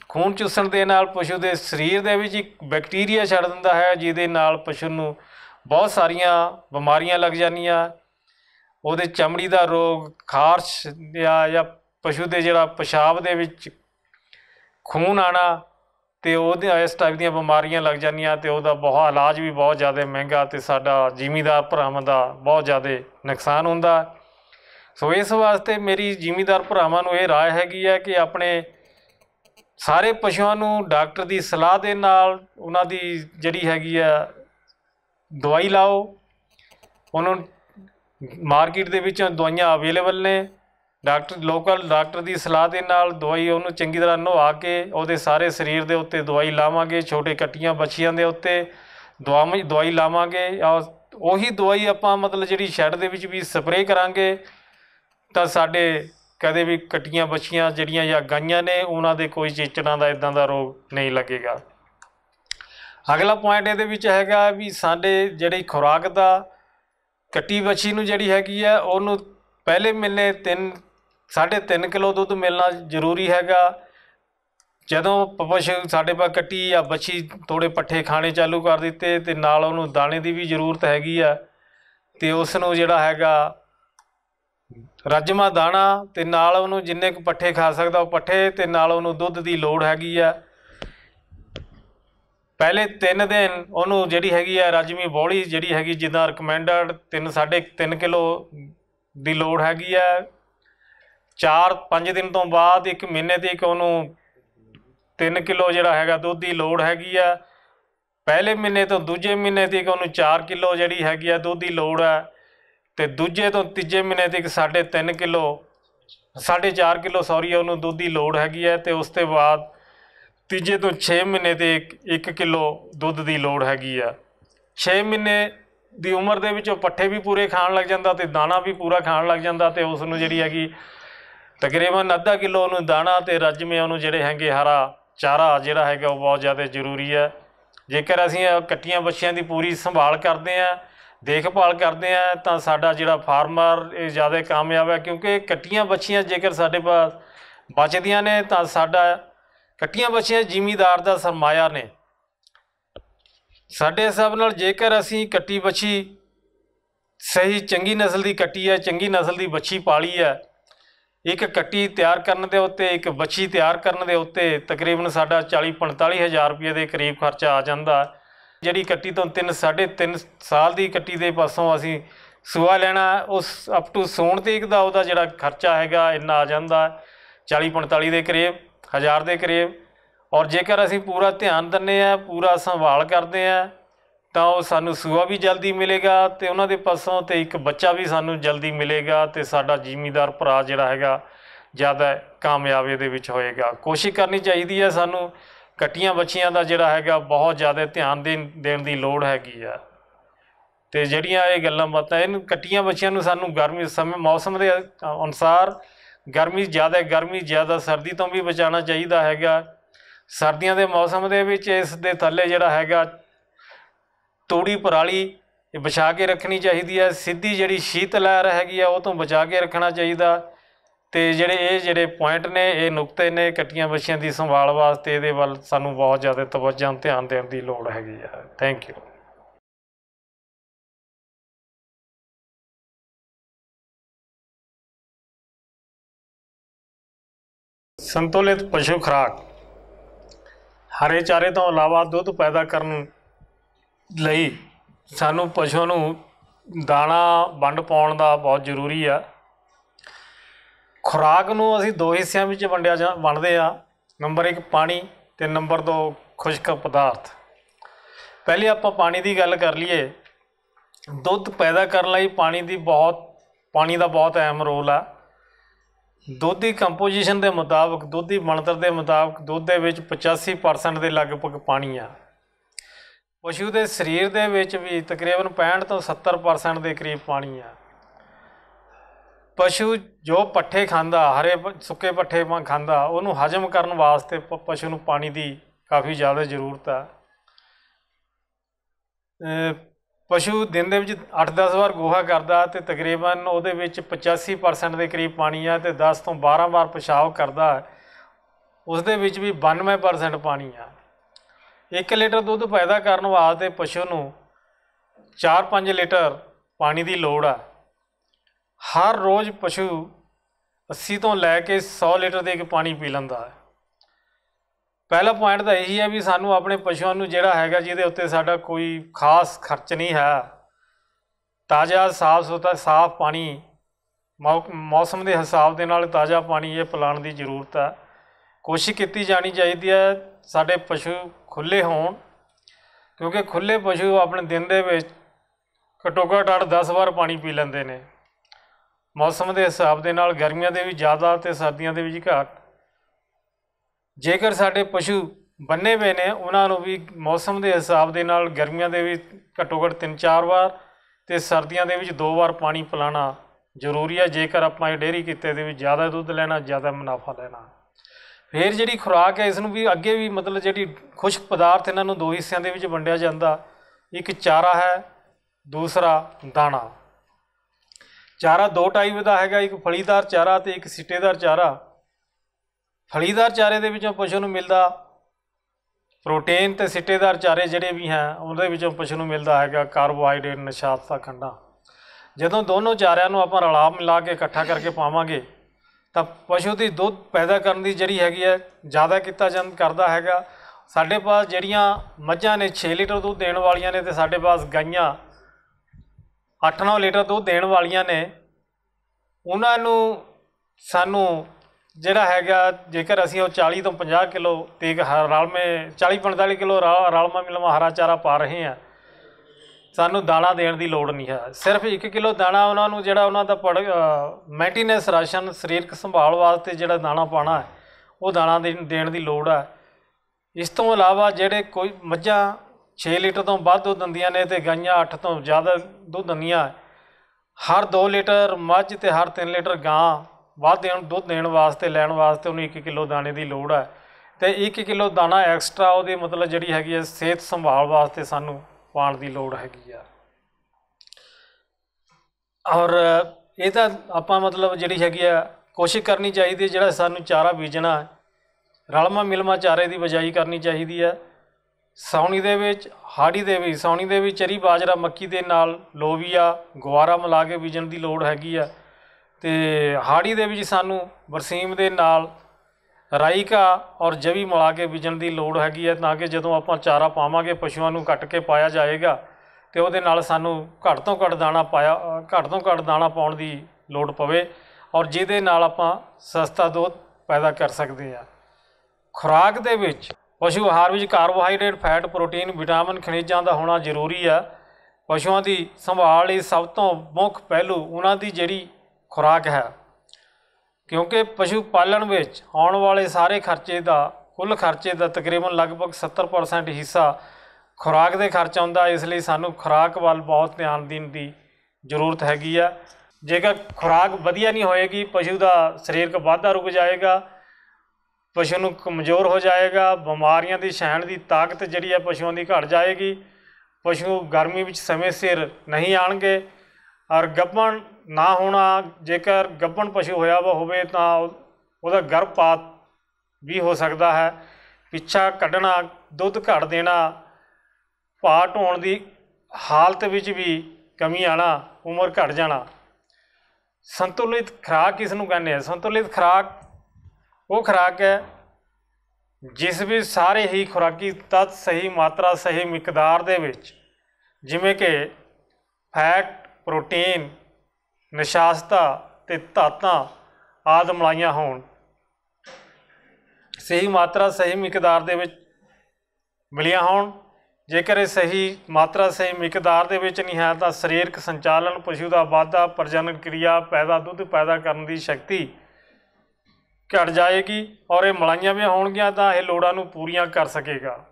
A: ਖੂਨ ਚੂਸਣ ਦੇ ਨਾਲ ਪਸ਼ੂ ਦੇ ਸਰੀਰ ਦੇ ਵਿੱਚ ਇੱਕ ਬੈਕਟੀਰੀਆ ਛੱਡ ਦਿੰਦਾ ਹੈ ਜਿਹਦੇ ਨਾਲ ਪਸ਼ੂ ਨੂੰ ਬਹੁਤ ਸਾਰੀਆਂ ਬਿਮਾਰੀਆਂ ਲੱਗ ਜਾਂਦੀਆਂ ਉਹਦੇ ਚਮੜੀ ਦਾ ਰੋਗ ਖਾਰਸ਼ ਜਾਂ ਜਾਂ ਪਸ਼ੂ ਦੇ ਜਿਹੜਾ ਪਿਸ਼ਾਬ ਦੇ ਵਿੱਚ ਖੂਨ ਆਣਾ ਤੇ ਉਹਦੇ ਇਸ ਟਾਈਪ ਦੀਆਂ ਬਿਮਾਰੀਆਂ ਲੱਗ ਜਾਂਦੀਆਂ ਤੇ ਉਹਦਾ ਬਹੁਤ ਇਲਾਜ ਵੀ ਬਹੁਤ ਜ਼ਿਆਦਾ ਮਹਿੰਗਾ ਤੇ ਸਾਡਾ ਜ਼ਿਮੀਦਾਰ ਭਰਾਵਾਂ ਦਾ ਬਹੁਤ ਜ਼ਿਆਦਾ ਨੁਕਸਾਨ ਹੁੰਦਾ ਸੋ ਇਸ ਵਾਸਤੇ ਮੇਰੀ ਜ਼ਿਮੀਦਾਰ ਭਰਾਵਾਂ ਨੂੰ ਇਹ ਰਾਏ ਹੈਗੀ ਹੈ ਕਿ ਆਪਣੇ ਸਾਰੇ ਪਸ਼ੂਆਂ ਨੂੰ ਡਾਕਟਰ ਦੀ ਸਲਾਹ ਦੇ ਨਾਲ ਉਹਨਾਂ ਦੀ ਜਿਹੜੀ ਹੈਗੀ ਆ ਦਵਾਈ ਲਾਓ ਉਹਨਾਂ ਮਾਰਕੀਟ ਦੇ ਵਿੱਚ ਦਵਾਈਆਂ ਅਵੇਲੇਬਲ ਨੇ ਡਾਕਟਰ ਲੋਕਲ ਡਾਕਟਰ ਦੀ ਸਲਾਹ ਦੇ ਨਾਲ ਦਵਾਈ ਉਹਨੂੰ ਚੰਗੀ ਤਰ੍ਹਾਂ ਨਵਾ ਕੇ ਉਹਦੇ ਸਾਰੇ ਸਰੀਰ ਦੇ ਉੱਤੇ ਦਵਾਈ ਲਾਵਾਂਗੇ ਛੋਟੇ ਕੱਟੀਆਂ ਬੱਚੀਆਂ ਦੇ ਉੱਤੇ ਦਵਾਈ ਦਵਾਈ ਲਾਵਾਂਗੇ ਉਹੀ ਦਵਾਈ ਆਪਾਂ ਮਤਲਬ ਜਿਹੜੀ ਸ਼ੈੱਡ ਦੇ ਵਿੱਚ ਵੀ ਸਪਰੇਅ ਕਰਾਂਗੇ ਤਾਂ ਸਾਡੇ ਕਦੇ ਵੀ ਕਟੀਆਂ ਬੱਛੀਆਂ ਜਿਹੜੀਆਂ ਜਾਂ ਗਾਈਆਂ ਨੇ ਉਹਨਾਂ ਦੇ ਕੋਈ ਚੇਚਣਾ ਦਾ ਇਦਾਂ ਦਾ ਰੋਗ ਨਹੀਂ ਲੱਗੇਗਾ ਅਗਲਾ ਪੁਆਇੰਟ ਇਹਦੇ ਵਿੱਚ ਹੈਗਾ ਵੀ ਸਾਡੇ ਜਿਹੜੀ ਖੁਰਾਕ ਦਾ ਕੱਟੀ ਬਛੀ ਨੂੰ ਜਿਹੜੀ ਹੈਗੀ ਆ ਉਹਨੂੰ ਪਹਿਲੇ ਮਹੀਨੇ 3 3.5 ਕਿਲੋ ਦੁੱਧ ਮਿਲਣਾ ਜ਼ਰੂਰੀ ਹੈਗਾ ਜਦੋਂ ਪਪਸ਼ ਸਾਡੇ ਪਾ ਕੱਟੀ ਜਾਂ ਬਛੀ ਥੋੜੇ ਪੱਠੇ ਖਾਣੇ ਚਾਲੂ ਕਰ ਦਿੱਤੇ ਤੇ ਨਾਲ ਉਹਨੂੰ ਦਾਣੇ ਦੀ ਵੀ ਜ਼ਰੂਰਤ ਹੈਗੀ ਆ ਤੇ ਉਸ ਨੂੰ ਜਿਹੜਾ ਹੈਗਾ ਰਜਮਾ ਦਾਣਾ ਤੇ ਨਾਲ ਉਹਨੂੰ ਜਿੰਨੇ ਕੁ ਪੱਠੇ ਖਾ ਸਕਦਾ ਉਹ ਪੱਠੇ ਤੇ ਨਾਲ ਉਹਨੂੰ ਦੁੱਧ ਦੀ ਲੋੜ ਹੈਗੀ ਆ ਪਹਿਲੇ 3 ਦਿਨ ਉਹਨੂੰ ਜਿਹੜੀ ਹੈਗੀ ਆ ਰਜਮੀ ਬੋਲੀ ਜਿਹੜੀ ਹੈਗੀ ਜਿੱਦਾਂ ਰეკਮੈਂਡਡ 3 3.5 ਕਿਲੋ ਦੀ ਲੋੜ ਹੈਗੀ ਆ 4-5 ਦਿਨ ਤੋਂ ਬਾਅਦ ਇੱਕ ਮਹੀਨੇ ਤੱਕ ਉਹਨੂੰ 3 ਕਿਲੋ ਜਿਹੜਾ ਹੈਗਾ ਦੁੱਧ ਦੀ ਲੋੜ ਹੈਗੀ ਆ ਪਹਿਲੇ ਮਹੀਨੇ ਤੋਂ ਦੂਜੇ ਮਹੀਨੇ ਤੱਕ ਉਹਨੂੰ 4 ਕਿਲੋ ਜਿਹੜੀ ਹੈਗੀ ਆ ਦੁੱਧ ਦੀ ਲੋੜ ਆ ਤੇ ਦੂਜੇ ਤੋਂ ਤੀਜੇ ਮਹੀਨੇ ਤੱਕ 3.5 ਕਿਲੋ 4.5 ਕਿਲੋ ਸੌਰੀ ਉਹਨੂੰ ਦੁੱਧ ਦੀ ਲੋੜ ਹੈਗੀ ਹੈ ਤੇ ਉਸ ਤੋਂ ਬਾਅਦ ਤੀਜੇ ਤੋਂ 6 ਮਹੀਨੇ ਤੇ 1 ਕਿਲੋ ਦੁੱਧ ਦੀ ਲੋੜ ਹੈਗੀ ਆ 6 ਮਹੀਨੇ ਦੀ ਉਮਰ ਦੇ ਵਿੱਚ ਉਹ ਪੱਠੇ ਵੀ ਪੂਰੇ ਖਾਣ ਲੱਗ ਜਾਂਦਾ ਤੇ ਦਾਣਾ ਵੀ ਪੂਰਾ ਖਾਣ ਲੱਗ ਜਾਂਦਾ ਤੇ ਉਸ ਨੂੰ ਜਿਹੜੀ ਹੈਗੀ ਤਕਰੀਬਨ ਅੱਧਾ ਕਿਲੋ ਉਹਨੂੰ ਦਾਣਾ ਤੇ ਰਜਮੇ ਉਹਨੂੰ ਜਿਹੜੇ ਹੈਗੇ ਹਰਾ ਚਾਰਾ ਜਿਹੜਾ ਹੈਗਾ ਉਹ ਬਹੁਤ ਜ਼ਿਆਦਾ ਜ਼ਰੂਰੀ ਹੈ ਜੇਕਰ ਅਸੀਂ ਕੱਟੀਆਂ ਬੱਚਿਆਂ ਦੀ ਪੂਰੀ ਸੰਭਾਲ ਕਰਦੇ ਆਂ ਦੇਖਭਾਲ ਕਰਦੇ ਆ ਤਾਂ ਸਾਡਾ ਜਿਹੜਾ ਫਾਰਮਰ ਇਹ ਜ਼ਿਆਦਾ ਕਾਮਯਾਬ ਹੈ ਕਿਉਂਕਿ ਕੱਟੀਆਂ ਬੱਚੀਆਂ ਜੇਕਰ ਸਾਡੇ ਪਾਸ ਬਚਦੀਆਂ ਨੇ ਤਾਂ ਸਾਡਾ ਕੱਟੀਆਂ ਬੱਚੀਆਂ ਜ਼ਿਮੀਦਾਰ ਦਾ ਸਰਮਾਇਆ ਨੇ ਸਾਡੇ ਹਿਸਾਬ ਨਾਲ ਜੇਕਰ ਅਸੀਂ ਕੱਟੀ ਬੱਚੀ ਸਹੀ ਚੰਗੀ ਨਸਲ ਦੀ ਕੱਟੀ ਹੈ ਚੰਗੀ ਨਸਲ ਦੀ ਬੱਚੀ ਪਾਲੀ ਹੈ ਇੱਕ ਕੱਟੀ ਤਿਆਰ ਕਰਨ ਦੇ ਉੱਤੇ ਇੱਕ ਬੱਚੀ ਤਿਆਰ ਕਰਨ ਦੇ ਉੱਤੇ ਤਕਰੀਬਨ ਸਾਡਾ 40 45000 ਰੁਪਏ ਦੇ ਕਰੀਬ ਖਰਚਾ ਆ ਜਾਂਦਾ ਜਿਹੜੀ ਕੱਟੀ ਤੋਂ 3 3.5 ਸਾਲ ਦੀ ਕੱਟੀ ਦੇ ਪਾਸੋਂ ਅਸੀਂ ਸੂਆ ਲੈਣਾ ਉਸ ਅਪ ਟੂ ਸੋਣ ਤੀਕ ਦਾ ਉਹਦਾ ਜਿਹੜਾ ਖਰਚਾ ਹੈਗਾ ਇੰਨਾ ਆ ਜਾਂਦਾ 40 45 ਦੇ ਕਰੀਬ ਹਜ਼ਾਰ ਦੇ ਕਰੀਬ ਔਰ ਜੇਕਰ ਅਸੀਂ ਪੂਰਾ ਧਿਆਨ ਦਿੰਨੇ ਆ ਪੂਰਾ ਸੰਭਾਲ ਕਰਦੇ ਆ ਤਾਂ ਉਹ ਸਾਨੂੰ ਸੂਆ ਵੀ ਜਲਦੀ ਮਿਲੇਗਾ ਤੇ ਉਹਨਾਂ ਦੇ ਪਾਸੋਂ ਤੇ ਇੱਕ ਬੱਚਾ ਵੀ ਸਾਨੂੰ ਜਲਦੀ ਮਿਲੇਗਾ ਤੇ ਸਾਡਾ ਜ਼ਿਮੀਦਾਰ ਭਰਾ ਜਿਹੜਾ ਹੈਗਾ ਜ਼ਿਆਦਾ ਕਾਮਯਾਬੀ ਦੇ ਵਿੱਚ ਹੋਏਗਾ ਕੋਸ਼ਿਸ਼ ਕਰਨੀ ਚਾਹੀਦੀ ਹੈ ਸਾਨੂੰ ਕਟੀਆਂ ਬੱਚੀਆਂ ਦਾ ਜਿਹੜਾ ਹੈਗਾ ਬਹੁਤ ਜ਼ਿਆਦਾ ਧਿਆਨ ਦੇਣ ਦੀ ਲੋੜ ਹੈਗੀ ਆ ਤੇ ਜਿਹੜੀਆਂ ਇਹ ਗੱਲਾਂ ਬਾਤਾਂ ਇਹਨੂੰ ਕਟੀਆਂ ਬੱਚੀਆਂ ਨੂੰ ਸਾਨੂੰ ਗਰਮੀ ਸਮੇਂ ਮੌਸਮ ਦੇ ਅਨੁਸਾਰ ਗਰਮੀ ਜ਼ਿਆਦਾ ਗਰਮੀ ਜ਼ਿਆਦਾ ਸਰਦੀ ਤੋਂ ਵੀ ਬਚਾਉਣਾ ਚਾਹੀਦਾ ਹੈਗਾ ਸਰਦੀਆਂ ਦੇ ਮੌਸਮ ਦੇ ਵਿੱਚ ਇਸ ਦੇ ਥੱਲੇ ਜਿਹੜਾ ਹੈਗਾ ਤੋੜੀ ਪਰਾਲੀ ਇਹ ਬਚਾ ਕੇ ਰੱਖਣੀ ਚਾਹੀਦੀ ਹੈ ਸਿੱਧੀ ਜਿਹੜੀ ਸ਼ੀਤ ਲਹਿਰ ਹੈਗੀ ਆ ਉਹ ਤੋਂ ਬਚਾ ਕੇ ਰੱਖਣਾ ਚਾਹੀਦਾ ਤੇ ਜਿਹੜੇ ਇਹ ਜਿਹੜੇ ਪੁਆਇੰਟ ਨੇ ਇਹ ਨੁਕਤੇ ਨੇ ਕੱਟੀਆਂ ਬੱਚੀਆਂ ਦੀ ਸੰਭਾਲ ਵਾਸਤੇ ਇਹਦੇ ਵੱਲ ਸਾਨੂੰ ਬਹੁਤ ਜ਼ਿਆਦਾ ਤਵੱਜਾ ਧਿਆਨ ਦੇਣ ਦੀ ਲੋੜ ਹੈਗੀ ਆ ਥੈਂਕ ਯੂ ਸੰਤੁਲਿਤ ਪਸ਼ੂ ਖੁਰਾਕ ਹਰੇ ਚਾਰੇ ਤੋਂ ਇਲਾਵਾ ਦੁੱਧ ਪੈਦਾ ਕਰਨ ਲਈ ਸਾਨੂੰ ਪਸ਼ੂ ਨੂੰ ਦਾਣਾ ਵੰਡ ਪਾਉਣ ਦਾ ਬਹੁਤ ਜ਼ਰੂਰੀ ਆ ਖੁਰਾਕ ਨੂੰ ਅਸੀਂ ਦੋ ਹਿੱਸਿਆਂ ਵਿੱਚ ਵੰਡਿਆ ਜਾਂ ਵੰਡਦੇ ਆ ਨੰਬਰ 1 ਪਾਣੀ ਤੇ ਨੰਬਰ 2 ਖੁਸ਼ਕ ਪਦਾਰਥ ਪਹਿਲੇ ਆਪਾਂ ਪਾਣੀ ਦੀ ਗੱਲ ਕਰ ਲਈਏ ਦੁੱਧ ਪੈਦਾ ਕਰਨ ਲਈ ਪਾਣੀ ਦੀ ਬਹੁਤ ਪਾਣੀ ਦਾ ਬਹੁਤ ਅਹਿਮ ਰੋਲ ਆ ਦੁੱਧ ਦੀ ਕੰਪੋਜੀਸ਼ਨ ਦੇ ਮੁਤਾਬਕ ਦੁੱਧ ਦੀ ਬਣਤਰ ਦੇ ਮੁਤਾਬਕ ਦੁੱਧ ਦੇ ਵਿੱਚ 85% ਦੇ ਲਗਭਗ ਪਾਣੀ ਆ ਪਸ਼ੂ ਦੇ ਸਰੀਰ ਦੇ ਵਿੱਚ ਵੀ ਤਕਰੀਬਨ 65 ਤੋਂ 70% ਦੇ ਕਰੀਬ ਪਾਣੀ ਆ ਪਸ਼ੂ ਜੋ ਪੱਠੇ ਖਾਂਦਾ ਹਰੇ ਸੁੱਕੇ ਪੱਠੇ ਖਾਂਦਾ ਉਹਨੂੰ ਹਜਮ ਕਰਨ ਵਾਸਤੇ ਪਸ਼ੂ ਨੂੰ ਪਾਣੀ ਦੀ ਕਾਫੀ ਜ਼ਿਆਦਾ ਜ਼ਰੂਰਤ ਆ ਪਸ਼ੂ ਦਿਨ ਦੇ ਵਿੱਚ 8-10 ਵਾਰ ਗੋਹਾ ਕਰਦਾ ਤੇ ਤਕਰੀਬਨ ਉਹਦੇ ਵਿੱਚ 85% ਦੇ ਕਰੀਬ ਪਾਣੀ ਆ ਤੇ 10 ਤੋਂ 12 ਵਾਰ ਪਿਸ਼ਾਬ ਕਰਦਾ ਉਸ ਦੇ ਵਿੱਚ ਵੀ 92% ਪਾਣੀ ਆ 1 ਲੀਟਰ ਦੁੱਧ ਪੈਦਾ ਕਰਨ ਵਾਸਤੇ ਪਸ਼ੂ ਨੂੰ 4-5 ਲੀਟਰ ਪਾਣੀ ਦੀ ਲੋੜ ਆ ਹਰ ਰੋਜ਼ ਪਸ਼ੂ 80 ਤੋਂ ਲੈ ਕੇ 100 ਲੀਟਰ ਦੇ ਇੱਕ ਪਾਣੀ ਪੀ ਲੈਂਦਾ ਹੈ ਪਹਿਲਾ ਪੁਆਇੰਟ ਤਾਂ ਇਹੀ ਹੈ ਵੀ ਸਾਨੂੰ ਆਪਣੇ ਪਸ਼ੂਆਂ ਨੂੰ ਜਿਹੜਾ ਹੈਗਾ ਜਿਹਦੇ ਉੱਤੇ ਸਾਡਾ ਕੋਈ ਖਾਸ ਖਰਚ ਨਹੀਂ ਹੈ ਤਾਜ਼ਾ ਸਾਫ਼ ਸੁਥਰਾ ਸਾਫ਼ ਪਾਣੀ ਮੌਸਮ ਦੇ ਹਿਸਾਬ ਦੇ ਨਾਲ ਤਾਜ਼ਾ ਪਾਣੀ ਇਹ ਪਲਾਣ ਦੀ ਜ਼ਰੂਰਤ ਹੈ ਕੋਸ਼ਿਸ਼ ਕੀਤੀ ਜਾਣੀ ਚਾਹੀਦੀ ਹੈ ਸਾਡੇ ਪਸ਼ੂ ਖੁੱਲੇ ਹੋਣ ਕਿਉਂਕਿ ਖੁੱਲੇ ਪਸ਼ੂ ਆਪਣੇ ਦਿਨ ਦੇ ਵਿੱਚ ਘਟੋ ਘਟ 10 ਵਾਰ ਪਾਣੀ ਪੀ ਲੈਂਦੇ ਨੇ ਮੌਸਮ ਦੇ ਹਿਸਾਬ ਦੇ ਨਾਲ ਗਰਮੀਆਂ ਦੇ ਵੀ ਜ਼ਿਆਦਾ ਤੇ ਸਰਦੀਆਂ ਦੇ ਵਿੱਚ ਘਾਟ ਜੇਕਰ ਸਾਡੇ ਪਸ਼ੂ ਬੰਨੇ ਹੋਏ ਨੇ ਉਹਨਾਂ ਨੂੰ ਵੀ ਮੌਸਮ ਦੇ ਹਿਸਾਬ ਦੇ ਨਾਲ ਗਰਮੀਆਂ ਦੇ ਵੀ ਘੱਟੋ ਘੱਟ 3-4 ਵਾਰ ਤੇ ਸਰਦੀਆਂ ਦੇ ਵਿੱਚ ਦੋ ਵਾਰ ਪਾਣੀ ਪਿਲਾਣਾ ਜ਼ਰੂਰੀ ਹੈ ਜੇਕਰ ਆਪਾਂ ਇਹ ਡੇਰੀ ਕੀਤੇ ਦੇ ਵਿੱਚ ਜ਼ਿਆਦਾ ਦੁੱਧ ਲੈਣਾ ਜ਼ਿਆਦਾ ਮੁਨਾਫਾ ਲੈਣਾ ਫਿਰ ਜਿਹੜੀ ਖੁਰਾਕ ਹੈ ਇਸ ਨੂੰ ਵੀ ਅੱਗੇ ਵੀ ਮਤਲਬ ਜਿਹੜੀ ਖੁਸ਼ਕ ਪਦਾਰਥ ਇਹਨਾਂ ਨੂੰ ਦੋ ਹਿੱਸਿਆਂ ਦੇ ਵਿੱਚ ਵੰਡਿਆ ਜਾਂਦਾ ਇੱਕ ਚਾਰਾ ਹੈ ਦੂਸਰਾ ਦਾਣਾ ਚਾਰਾ ਦੋ ਟਾਈਪ ਦਾ ਹੈਗਾ ਇੱਕ ਫਲੀਦਾਰ ਚਾਰਾ ਤੇ ਇੱਕ ਸਿੱਟੇਦਾਰ ਚਾਰਾ ਫਲੀਦਾਰ ਚਾਰੇ ਦੇ ਵਿੱਚੋਂ ਪਸ਼ੂ ਨੂੰ ਮਿਲਦਾ ਪ੍ਰੋਟੀਨ ਤੇ ਸਿੱਟੇਦਾਰ ਚਾਰੇ ਜਿਹੜੇ ਵੀ ਹਨ ਉਹਦੇ ਵਿੱਚੋਂ ਪਸ਼ੂ ਨੂੰ ਮਿਲਦਾ ਹੈਗਾ ਕਾਰਬੋਹਾਈਡਰੇਟ ਨਿਸ਼ਾਸਤਾ ਖੰਡਾ ਜਦੋਂ ਦੋਨੋਂ ਚਾਰਿਆਂ ਨੂੰ ਆਪਾਂ ਰਲਾ ਮਿਲਾ ਕੇ ਇਕੱਠਾ ਕਰਕੇ ਪਾਵਾਂਗੇ ਤਾਂ ਪਸ਼ੂ ਦੀ ਦੁੱਧ ਪੈਦਾ ਕਰਨ ਦੀ ਜਿਹੜੀ ਹੈਗੀ ਹੈ ਜ਼ਿਆਦਾ ਕੀਤਾ ਜਾਂਦ ਕਰਦਾ ਹੈਗਾ ਸਾਡੇ ਪਾਸ ਜਿਹੜੀਆਂ ਮੱਝਾਂ ਨੇ 6 ਲੀਟਰ ਦੁੱਧ ਦੇਣ ਵਾਲੀਆਂ ਨੇ ਤੇ ਸਾਡੇ ਪਾਸ ਗਾਈਆਂ 8-9 ਲੀਟਰ ਦੁੱਧ ਦੇਣ ਵਾਲੀਆਂ ਨੇ ਉਹਨਾਂ ਨੂੰ ਸਾਨੂੰ ਜਿਹੜਾ ਹੈਗਾ ਜੇਕਰ ਅਸੀਂ ਉਹ 40 ਤੋਂ 50 ਕਿਲੋ ਤੇਗ ਰਲਮੇ 40-45 ਕਿਲੋ ਰਲਮਾ ਮਿਲਵਾ ਹਰਾ ਚਾਰਾ ਪਾ ਰਹੇ ਆ ਸਾਨੂੰ ਦਾਣਾ ਦੇਣ ਦੀ ਲੋੜ ਨਹੀਂ ਹੈ ਸਿਰਫ 1 ਕਿਲੋ ਦਾਣਾ ਉਹਨਾਂ ਨੂੰ ਜਿਹੜਾ ਉਹਨਾਂ ਦਾ ਮੈਂਟੇਨੈਂਸ ਰਾਸ਼ਨ ਸਰੀਰਕ ਸੰਭਾਲ ਵਾਸਤੇ ਜਿਹੜਾ ਦਾਣਾ ਪਾਣਾ ਉਹ ਦਾਣਾ ਦੇਣ ਦੀ ਲੋੜ ਹੈ ਇਸ ਤੋਂ ਇਲਾਵਾ ਜਿਹੜੇ ਕੋਈ ਮੱਝਾਂ 6 ਲੀਟਰ ਤੋਂ ਵੱਧ ਦੁੱਧ ਦਿੰਦੀਆਂ ਨੇ ਤੇ ਗਾਈਆਂ 8 ਤੋਂ ਜ਼ਿਆਦਾ ਦੁੱਧ ਦਿੰਦੀਆਂ ਹਰ 2 ਲੀਟਰ ਮੱਝ ਤੇ ਹਰ 3 ਲੀਟਰ ਗਾਂ ਵੱਧ ਦੇਣ ਦੁੱਧ ਦੇਣ ਵਾਸਤੇ ਲੈਣ ਵਾਸਤੇ ਉਹਨੂੰ 1 ਕਿਲੋ ਦਾਣੇ ਦੀ ਲੋੜ ਹੈ ਤੇ 1 ਕਿਲੋ ਦਾਣਾ ਐਕਸਟਰਾ ਉਹਦੇ ਮਤਲਬ ਜਿਹੜੀ ਹੈਗੀ ਹੈ ਸਿਹਤ ਸੰਭਾਲ ਵਾਸਤੇ ਸਾਨੂੰ ਪਾਣ ਦੀ ਲੋੜ ਹੈਗੀ ਆ ਔਰ ਇਹ ਤਾਂ ਆਪਾਂ ਮਤਲਬ ਜਿਹੜੀ ਹੈਗੀ ਆ ਕੋਸ਼ਿਸ਼ ਕਰਨੀ ਚਾਹੀਦੀ ਜਿਹੜਾ ਸਾਨੂੰ ਚਾਰਾ ਬੀਜਣਾ ਰਲਮਾ ਮਿਲਮਾ ਚਾਰੇ ਦੀ ਬਜਾਈ ਕਰਨੀ ਚਾਹੀਦੀ ਆ ਸੌਣੀ ਦੇ ਵਿੱਚ ਹਾੜੀ ਦੇ ਵਿੱਚ ਸੌਣੀ ਦੇ ਵਿੱਚ ਚਰੀ ਬਾਜਰਾ ਮੱਕੀ ਦੇ ਨਾਲ ਲੋਬੀਆ ਗਵਾਰਾ ਮਿਲਾ ਕੇ ਬੀਜਣ ਦੀ ਲੋੜ ਹੈਗੀ ਆ ਤੇ ਹਾੜੀ ਦੇ ਵਿੱਚ ਸਾਨੂੰ ਬਰਸੀਮ ਦੇ ਨਾਲ ਰਾਈਕਾ ਔਰ ਜਵੀ ਮਿਲਾ ਕੇ ਬੀਜਣ ਦੀ ਲੋੜ ਹੈਗੀ ਆ ਤਾਂ ਕਿ ਜਦੋਂ ਆਪਾਂ ਚਾਰਾ ਪਾਵਾਂਗੇ ਪਸ਼ੂਆਂ ਨੂੰ ਕੱਟ ਕੇ ਪਾਇਆ ਜਾਏਗਾ ਤੇ ਉਹਦੇ ਨਾਲ ਸਾਨੂੰ ਘੱਟ ਤੋਂ ਘੱਟ ਦਾਣਾ ਪਾਇਆ ਘੱਟ ਤੋਂ ਘੱਟ ਦਾਣਾ ਪਾਉਣ ਦੀ ਲੋੜ ਪਵੇ ਔਰ ਜਿਹਦੇ ਨਾਲ ਆਪਾਂ ਸਸਤਾ ਦੁੱਧ ਪੈਦਾ ਕਰ ਸਕਦੇ ਆ ਖੁਰਾਕ ਦੇ ਵਿੱਚ ਪਸ਼ੂ ਆਹਾਰ ਵਿੱਚ ਕਾਰਬੋਹਾਈਡਰੇਟ ਫੈਟ ਪ੍ਰੋਟੀਨ ਵਿਟਾਮਿਨ ਖਣਿਜਾਂ ਦਾ ਹੋਣਾ ਜ਼ਰੂਰੀ ਆ ਪਸ਼ੂਆਂ ਦੀ ਸੰਭਾਲ ਇਹ ਸਭ ਤੋਂ ਮੁੱਖ ਪਹਿਲੂ ਉਹਨਾਂ ਦੀ ਜਿਹੜੀ ਖੁਰਾਕ ਹੈ ਕਿਉਂਕਿ ਪਸ਼ੂ ਪਾਲਣ ਵਿੱਚ ਆਉਣ ਵਾਲੇ ਸਾਰੇ ਖਰਚੇ ਦਾ ਕੁੱਲ ਖਰਚੇ ਦਾ ਤਕਰੀਬਨ ਲਗਭਗ 70% ਹਿੱਸਾ ਖੁਰਾਕ ਦੇ ਖਰਚ ਆਉਂਦਾ ਇਸ ਲਈ ਸਾਨੂੰ ਖੁਰਾਕ ਵੱਲ ਬਹੁਤ ਧਿਆਨ ਦੇਣ ਦੀ ਜ਼ਰੂਰਤ ਹੈਗੀ ਆ ਜੇਕਰ ਖੁਰਾਕ ਵਧੀਆ ਨਹੀਂ ਹੋਏਗੀ ਪਸ਼ੂ ਦਾ ਸਰੀਰਕ ਵਾਧਾ ਰੁਕ ਜਾਏਗਾ ਪਸ਼ੂ ਨੂੰ ਕਮਜ਼ੋਰ ਹੋ ਜਾਏਗਾ ਬਿਮਾਰੀਆਂ ਦੀ ਸਹਿਣ ਦੀ ਤਾਕਤ ਜਿਹੜੀ ਹੈ ਪਸ਼ੂਆਂ ਦੀ ਘਟ ਜਾਏਗੀ ਪਸ਼ੂ ਗਰਮੀ ਵਿੱਚ ਸਮੇਂ ਸਿਰ ਨਹੀਂ ਆਣਗੇ ਔਰ ਗੱਭਣ ਨਾ ਹੋਣਾ ਜੇਕਰ ਗੱਭਣ ਪਸ਼ੂ ਹੋਇਆ ਵਾ ਹੋਵੇ ਤਾਂ ਉਹਦਾ ਗਰਭਪਾਤ ਵੀ ਹੋ ਸਕਦਾ ਹੈ ਪਿੱਛਾ ਕੱਢਣਾ ਦੁੱਧ ਘੜ ਦੇਣਾ ਪਾਟ ਹੋਣ ਦੀ ਹਾਲਤ ਵਿੱਚ ਵੀ ਕਮੀ ਆਣਾ ਉਮਰ ਘਟ ਜਾਣਾ ਸੰਤੁਲਿਤ ਖਰਾਕ ਕਿਸ ਨੂੰ ਕਹਿੰਦੇ ਆ ਸੰਤੁਲਿਤ ਖਰਾਕ ਉਹ ਖੁਰਾਕ ਹੈ ਜਿਸ ਵਿੱਚ ਸਾਰੇ ਹੀ ਖੁਰਾਕੀ ਤੱਤ ਸਹੀ ਮਾਤਰਾ ਸਹੀ ਮਿਕਦਾਰ ਦੇ ਵਿੱਚ ਜਿਵੇਂ ਕਿ ਫੈਟ ਪ੍ਰੋਟੀਨ ਨਿਸ਼ਾਸਤਾ ਤੇ ਧਾਤਾਂ ਆਦਿ ਮਲਾਈਆਂ ਹੋਣ ਸਹੀ ਮਾਤਰਾ ਸਹੀ ਮਿਕਦਾਰ ਦੇ ਵਿੱਚ ਮਿਲੀਆਂ ਹੋਣ ਜੇਕਰ ਇਹ ਸਹੀ ਮਾਤਰਾ ਸਹੀ ਮਿਕਦਾਰ ਦੇ ਵਿੱਚ ਨਹੀਂ ਹੈ ਤਾਂ ਸਰੀਰਕ ਸੰਚਾਲਨ ਪਸ਼ੂ ਦਾ ਵਾਧਾ ਪ੍ਰਜਨਨ ਕਿਰਿਆ ਪੈਦਾ ਦੁੱਧ ਪੈਦਾ ਕਰਨ ਦੀ ਸ਼ਕਤੀ ਘਟ ਜਾਏਗੀ ਔਰ ਇਹ ਮਲਾਈਆਂ ਵੀ ਹੋਣਗੀਆਂ ਤਾਂ ਇਹ ਲੋੜਾਂ ਨੂੰ ਪੂਰੀਆਂ ਕਰ ਸਕੇਗਾ